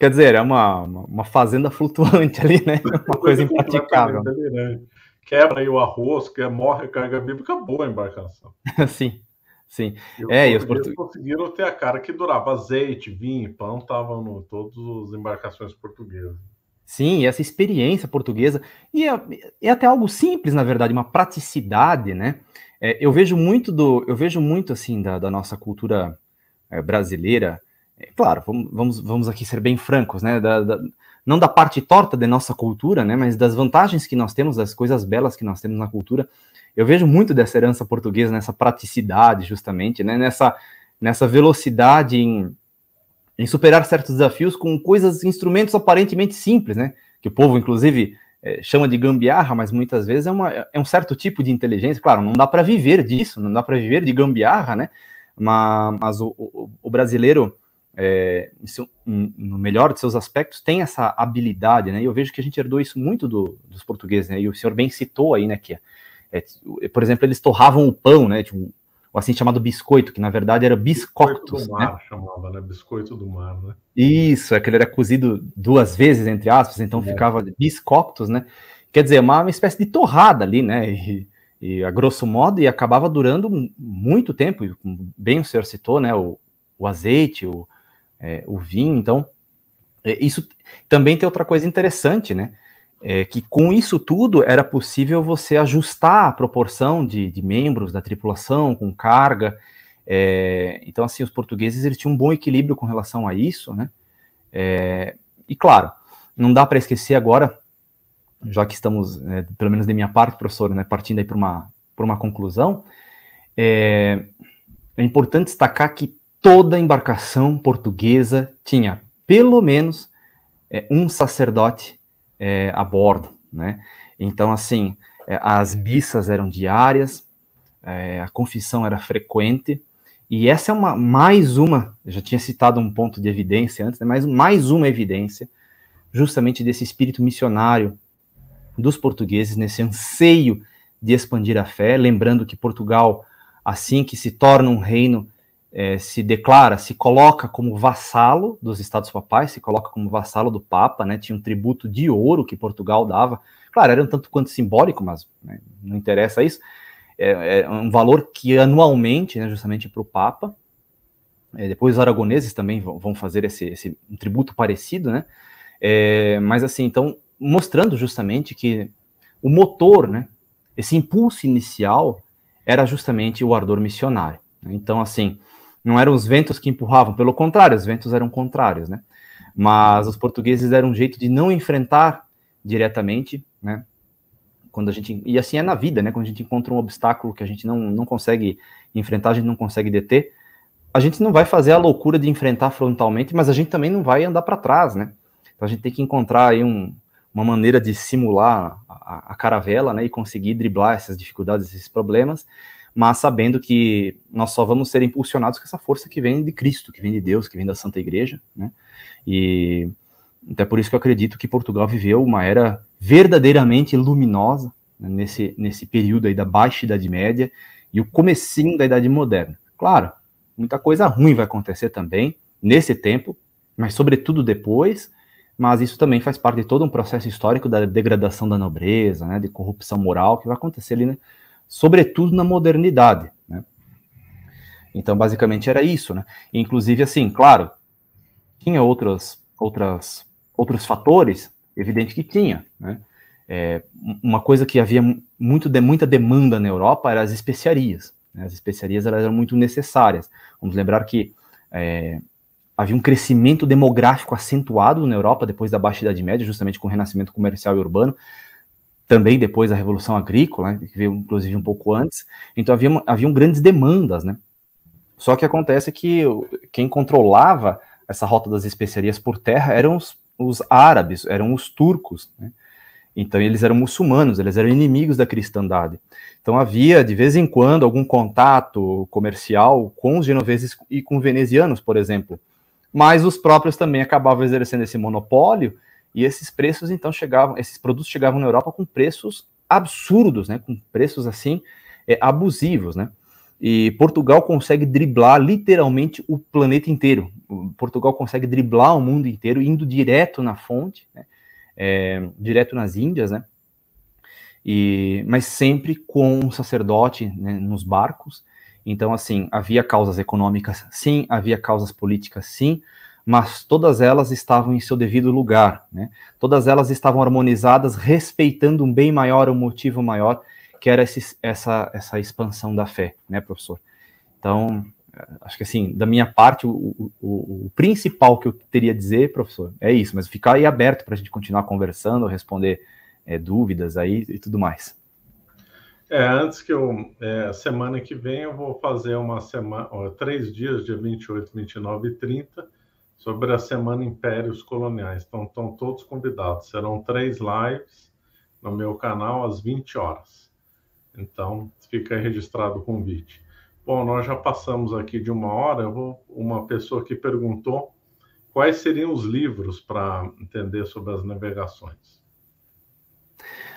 Quer dizer, é uma, uma fazenda flutuante ali, né? Uma coisa impraticável. Né? Quebra aí o arroz, que é morre a carga bíblica, boa a embarcação. sim, sim. E os é, os portugueses conseguiram ter a cara que durava azeite, vinho, pão, estavam em todas as embarcações portuguesas. Sim, essa experiência portuguesa, e é, é, até algo simples, na verdade, uma praticidade, né? É, eu vejo muito do, eu vejo muito assim da, da nossa cultura é, brasileira, é, claro, vamos, vamos aqui ser bem francos, né? Da, da, não da parte torta da nossa cultura, né? Mas das vantagens que nós temos, das coisas belas que nós temos na cultura. Eu vejo muito dessa herança portuguesa nessa praticidade, justamente, né? Nessa, nessa velocidade em, em superar certos desafios com coisas, instrumentos aparentemente simples, né? Que o povo, inclusive, é, chama de gambiarra, mas muitas vezes é, uma, é um certo tipo de inteligência. Claro, não dá para viver disso, não dá para viver de gambiarra, né? Mas, mas o, o, o brasileiro é, seu, um, no melhor de seus aspectos, tem essa habilidade, né? E eu vejo que a gente herdou isso muito do, dos portugueses, né? E o senhor bem citou aí, né? Que, é, por exemplo, eles torravam o pão, né? Tipo, o assim chamado biscoito, que na verdade era Biscoito do né? mar, né? chamava, né? Biscoito do mar, né? Isso, é que ele era cozido duas vezes, entre aspas, então é. ficava biscoitos, né? Quer dizer, uma, uma espécie de torrada ali, né? E, e a grosso modo, e acabava durando muito tempo, e, bem o senhor citou, né? O, o azeite, o, é, o vinho. Então, é, isso também tem outra coisa interessante, né? É que com isso tudo era possível você ajustar a proporção de, de membros da tripulação com carga. É, então, assim, os portugueses eles tinham um bom equilíbrio com relação a isso, né? É, e claro, não dá para esquecer agora, já que estamos, é, pelo menos da minha parte, professor, né, partindo aí para uma, uma conclusão, é, é importante destacar que toda embarcação portuguesa tinha pelo menos é, um sacerdote é, a bordo, né? Então, assim, é, as missas eram diárias, a confissão era frequente, e essa é uma mais uma, já tinha citado um ponto de evidência antes, né? mas mais uma evidência justamente desse espírito missionário dos portugueses nesse anseio de expandir a fé, lembrando que Portugal, assim que se torna um reino é, se declara, se coloca como vassalo dos Estados Papais, se coloca como vassalo do Papa, né? Tinha um tributo de ouro que Portugal dava. Claro, era um tanto quanto simbólico, mas né, não interessa isso. É, é, um valor que anualmente, né, justamente para o Papa. É, depois os aragoneses também vão, fazer esse, esse um tributo parecido, né? É, mas assim, então mostrando justamente que o motor, né, esse impulso inicial era justamente o ardor missionário. Né? Então, assim, não eram os ventos que empurravam, pelo contrário, os ventos eram contrários, né? Mas os portugueses deram um jeito de não enfrentar diretamente, né? Quando a gente e assim é na vida, né? Quando a gente encontra um obstáculo que a gente não, não consegue enfrentar, a gente não consegue deter, a gente não vai fazer a loucura de enfrentar frontalmente, mas a gente também não vai andar para trás, né? Então a gente tem que encontrar aí um, uma maneira de simular a, a, caravela, né? E conseguir driblar essas dificuldades, esses problemas mas sabendo que nós só vamos ser impulsionados com essa força que vem de Cristo, que vem de Deus, que vem da Santa Igreja, né? E até então por isso que eu acredito que Portugal viveu uma era verdadeiramente luminosa né? nesse, nesse período aí da Baixa Idade Média e o comecinho da Idade Moderna. Claro, muita coisa ruim vai acontecer também nesse tempo, mas sobretudo depois, mas isso também faz parte de todo um processo histórico da degradação da nobreza, né, de corrupção moral que vai acontecer ali né, sobretudo na modernidade. Né? Então, basicamente era isso, né? Inclusive, assim, claro, tinha outras, outras, outros fatores, evidente que tinha, né? É, uma coisa que havia muito de, muita demanda na Europa eram as especiarias. Né? As especiarias elas eram muito necessárias. Vamos lembrar que é, havia um crescimento demográfico acentuado na Europa depois da Baixa Idade Média, justamente com o renascimento comercial e urbano também depois da Revolução Agrícola, né, que veio inclusive um pouco antes, então havia, haviam grandes demandas, né? Só que acontece que quem controlava essa rota das especiarias por terra eram os, os árabes, eram os turcos, né? Então eles eram muçulmanos, eles eram inimigos da cristandade. Então havia de vez em quando algum contato comercial com os genoveses e com venezianos, por exemplo. Mas os próprios também acabavam exercendo esse monopólio e esses preços então chegavam, esses produtos chegavam na Europa com preços absurdos, né? Com preços assim é, abusivos, né? E Portugal consegue driblar literalmente o planeta inteiro. Portugal consegue driblar o mundo inteiro, indo direto na fonte, né? é, direto nas Índias, né? E, mas sempre com um sacerdote né, nos barcos. Então, assim, havia causas econômicas, sim, havia causas políticas, sim, mas todas elas estavam em seu devido lugar, né? Todas elas estavam harmonizadas, respeitando um bem maior, um motivo maior, que era esse, essa, essa expansão da fé, né, professor? Então, acho que assim, da minha parte, o, o, o, principal que eu teria a dizer, professor, é isso, mas ficar aí aberto para a gente continuar conversando, responder é, dúvidas aí e tudo mais. É, antes que eu, é, semana que vem, eu vou fazer uma semana, ó, três dias, dia 28, 29 e 30, sobre a Semana Impérios Coloniais. Então, estão todos convidados. Serão três lives no meu canal às 20 horas. Então, fica registrado o convite. Bom, nós já passamos aqui de uma hora. Vou, uma pessoa que perguntou quais seriam os livros para entender sobre as navegações.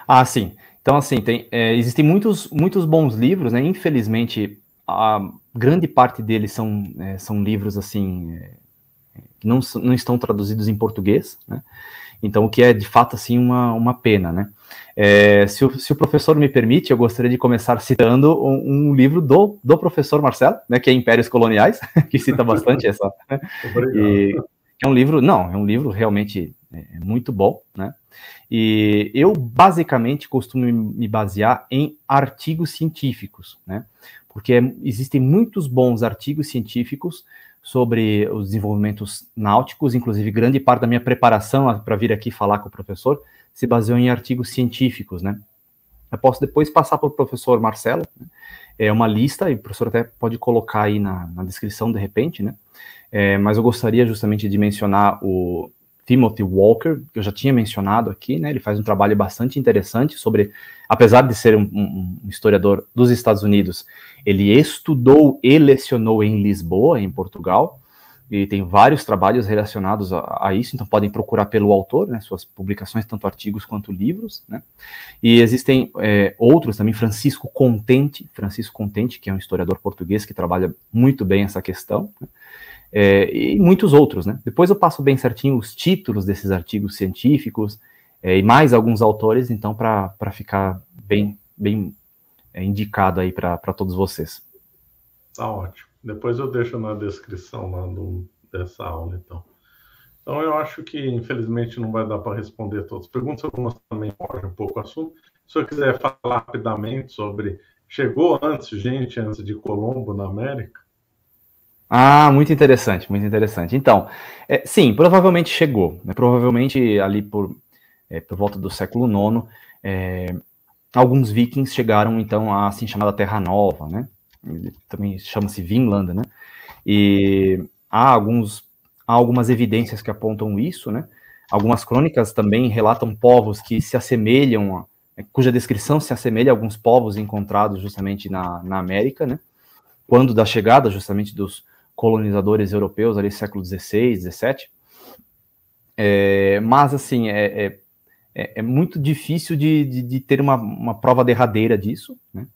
Ah, sim. Então, assim, tem, é, existem muitos, muitos bons livros, né? Infelizmente, a grande parte deles são, é, são livros, assim, é, não, não estão traduzidos em português, né? Então, o que é de fato assim uma, uma pena, né? É, se, o, se o professor me permite, eu gostaria de começar citando um, um, livro do, do professor Marcelo, né, que é Impérios Coloniais, que cita bastante essa. Né? E, é um livro, não, é um livro realmente é, é muito bom, né? E eu basicamente costumo me basear em artigos científicos, né? Porque é, existem muitos bons artigos científicos sobre os desenvolvimentos náuticos, inclusive grande parte da minha preparação para vir aqui falar com o professor se baseou em artigos científicos, né? Eu posso depois passar para o professor Marcelo, né? é uma lista, e o professor até pode colocar aí na, na descrição de repente, né? É, mas eu gostaria justamente de mencionar o, Timothy Walker, que eu já tinha mencionado aqui, né? Ele faz um trabalho bastante interessante sobre, apesar de ser um, um, historiador dos Estados Unidos, ele estudou e lecionou em Lisboa, em Portugal, e tem vários trabalhos relacionados a, a, isso, então podem procurar pelo autor, né, suas publicações, tanto artigos quanto livros, né, e existem é, outros também, Francisco Contente, Francisco Contente, que é um historiador português que trabalha muito bem essa questão, né, é, e muitos outros, né? Depois eu passo bem certinho os títulos desses artigos científicos é, e mais alguns autores, então, para ficar bem, bem é, indicado aí para todos vocês. Tá ótimo. Depois eu deixo na descrição lá do, dessa aula, então. Então, eu acho que, infelizmente, não vai dar para responder todas as perguntas, algumas também fogem um pouco o assunto. Se eu quiser falar rapidamente sobre. Chegou antes, gente, antes de Colombo na América? Ah, muito interessante, muito interessante. Então, é, sim, provavelmente chegou. Né? Provavelmente ali por, é, por volta do século IX, é, alguns vikings chegaram então à assim chamada Terra Nova, né? Também chama-se Vinland, né? E há, alguns, há algumas evidências que apontam isso, né? Algumas crônicas também relatam povos que se assemelham, a, é, cuja descrição se assemelha a alguns povos encontrados justamente na, na América, né? Quando da chegada justamente dos, colonizadores europeus ali século XVI, XVII. É, mas assim é, é, é, é muito difícil de, de, de ter uma, uma, prova derradeira disso, né?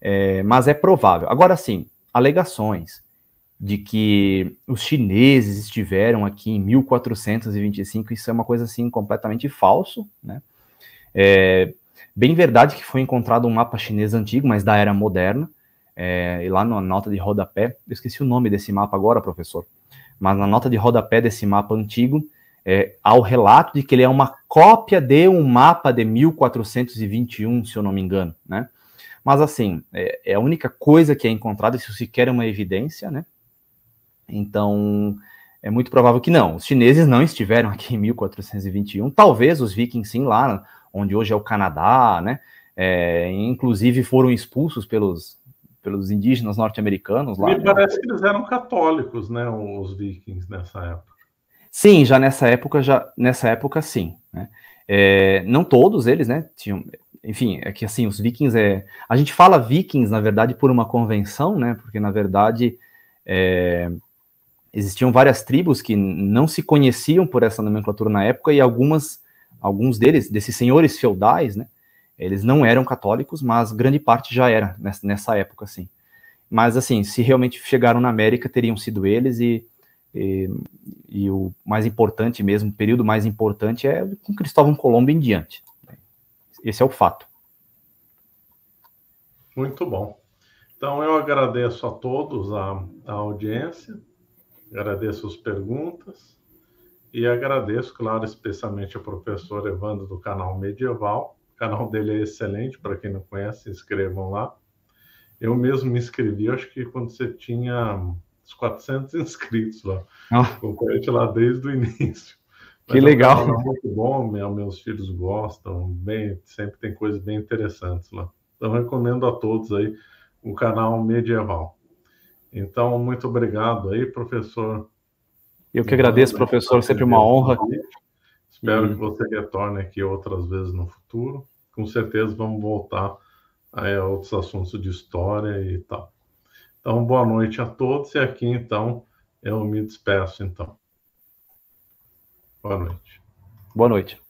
É, mas é provável. Agora sim, alegações de que os chineses estiveram aqui em 1425, isso é uma coisa assim completamente falso, né? É bem verdade que foi encontrado um mapa chinês antigo, mas da era moderna, é, e lá na nota de rodapé, eu esqueci o nome desse mapa agora, professor, mas na nota de rodapé desse mapa antigo, é, há o relato de que ele é uma cópia de um mapa de 1421, se eu não me engano, né? Mas, assim, é, é a única coisa que é encontrada, isso sequer é uma evidência, né? Então, é muito provável que não. Os chineses não estiveram aqui em 1421, talvez os vikings sim, lá onde hoje é o Canadá, né? É, inclusive foram expulsos pelos, pelos indígenas norte-americanos lá. Me né? parece que eles eram católicos, né, os vikings nessa época. Sim, já nessa época, já nessa época, sim. Né? É, não todos eles, né, tinham, enfim, é que assim, os vikings é. A gente fala vikings, na verdade, por uma convenção, né? Porque, na verdade, é... existiam várias tribos que não se conheciam por essa nomenclatura na época, e algumas, alguns deles, desses senhores feudais, né? Eles não eram católicos, mas grande parte já era nessa, nessa época, assim. Mas, assim, se realmente chegaram na América, teriam sido eles e, e, e o mais importante mesmo, o período mais importante é com Cristóvão Colombo em diante. Esse é o fato. Muito bom. Então, eu agradeço a todos a, a audiência, agradeço as perguntas e agradeço, claro, especialmente ao professor Evandro do canal Medieval, o canal dele é excelente, para quem não conhece, se inscrevam lá. Eu mesmo me inscrevi, acho que quando você tinha uns 400 inscritos lá. Acompanhei ah. lá desde o início. Mas que é legal. É muito bom, meus filhos gostam, bem, sempre tem coisas bem interessantes lá. Então, recomendo a todos aí o canal Medieval. Então, muito obrigado aí, professor. Eu que agradeço, professor, sempre uma honra. Espero uhum. que você retorne aqui outras vezes no futuro. Com certeza vamos voltar a eh, outros assuntos de história e tal. Então, boa noite a todos e aqui então eu me despeço então. Boa noite. Boa noite.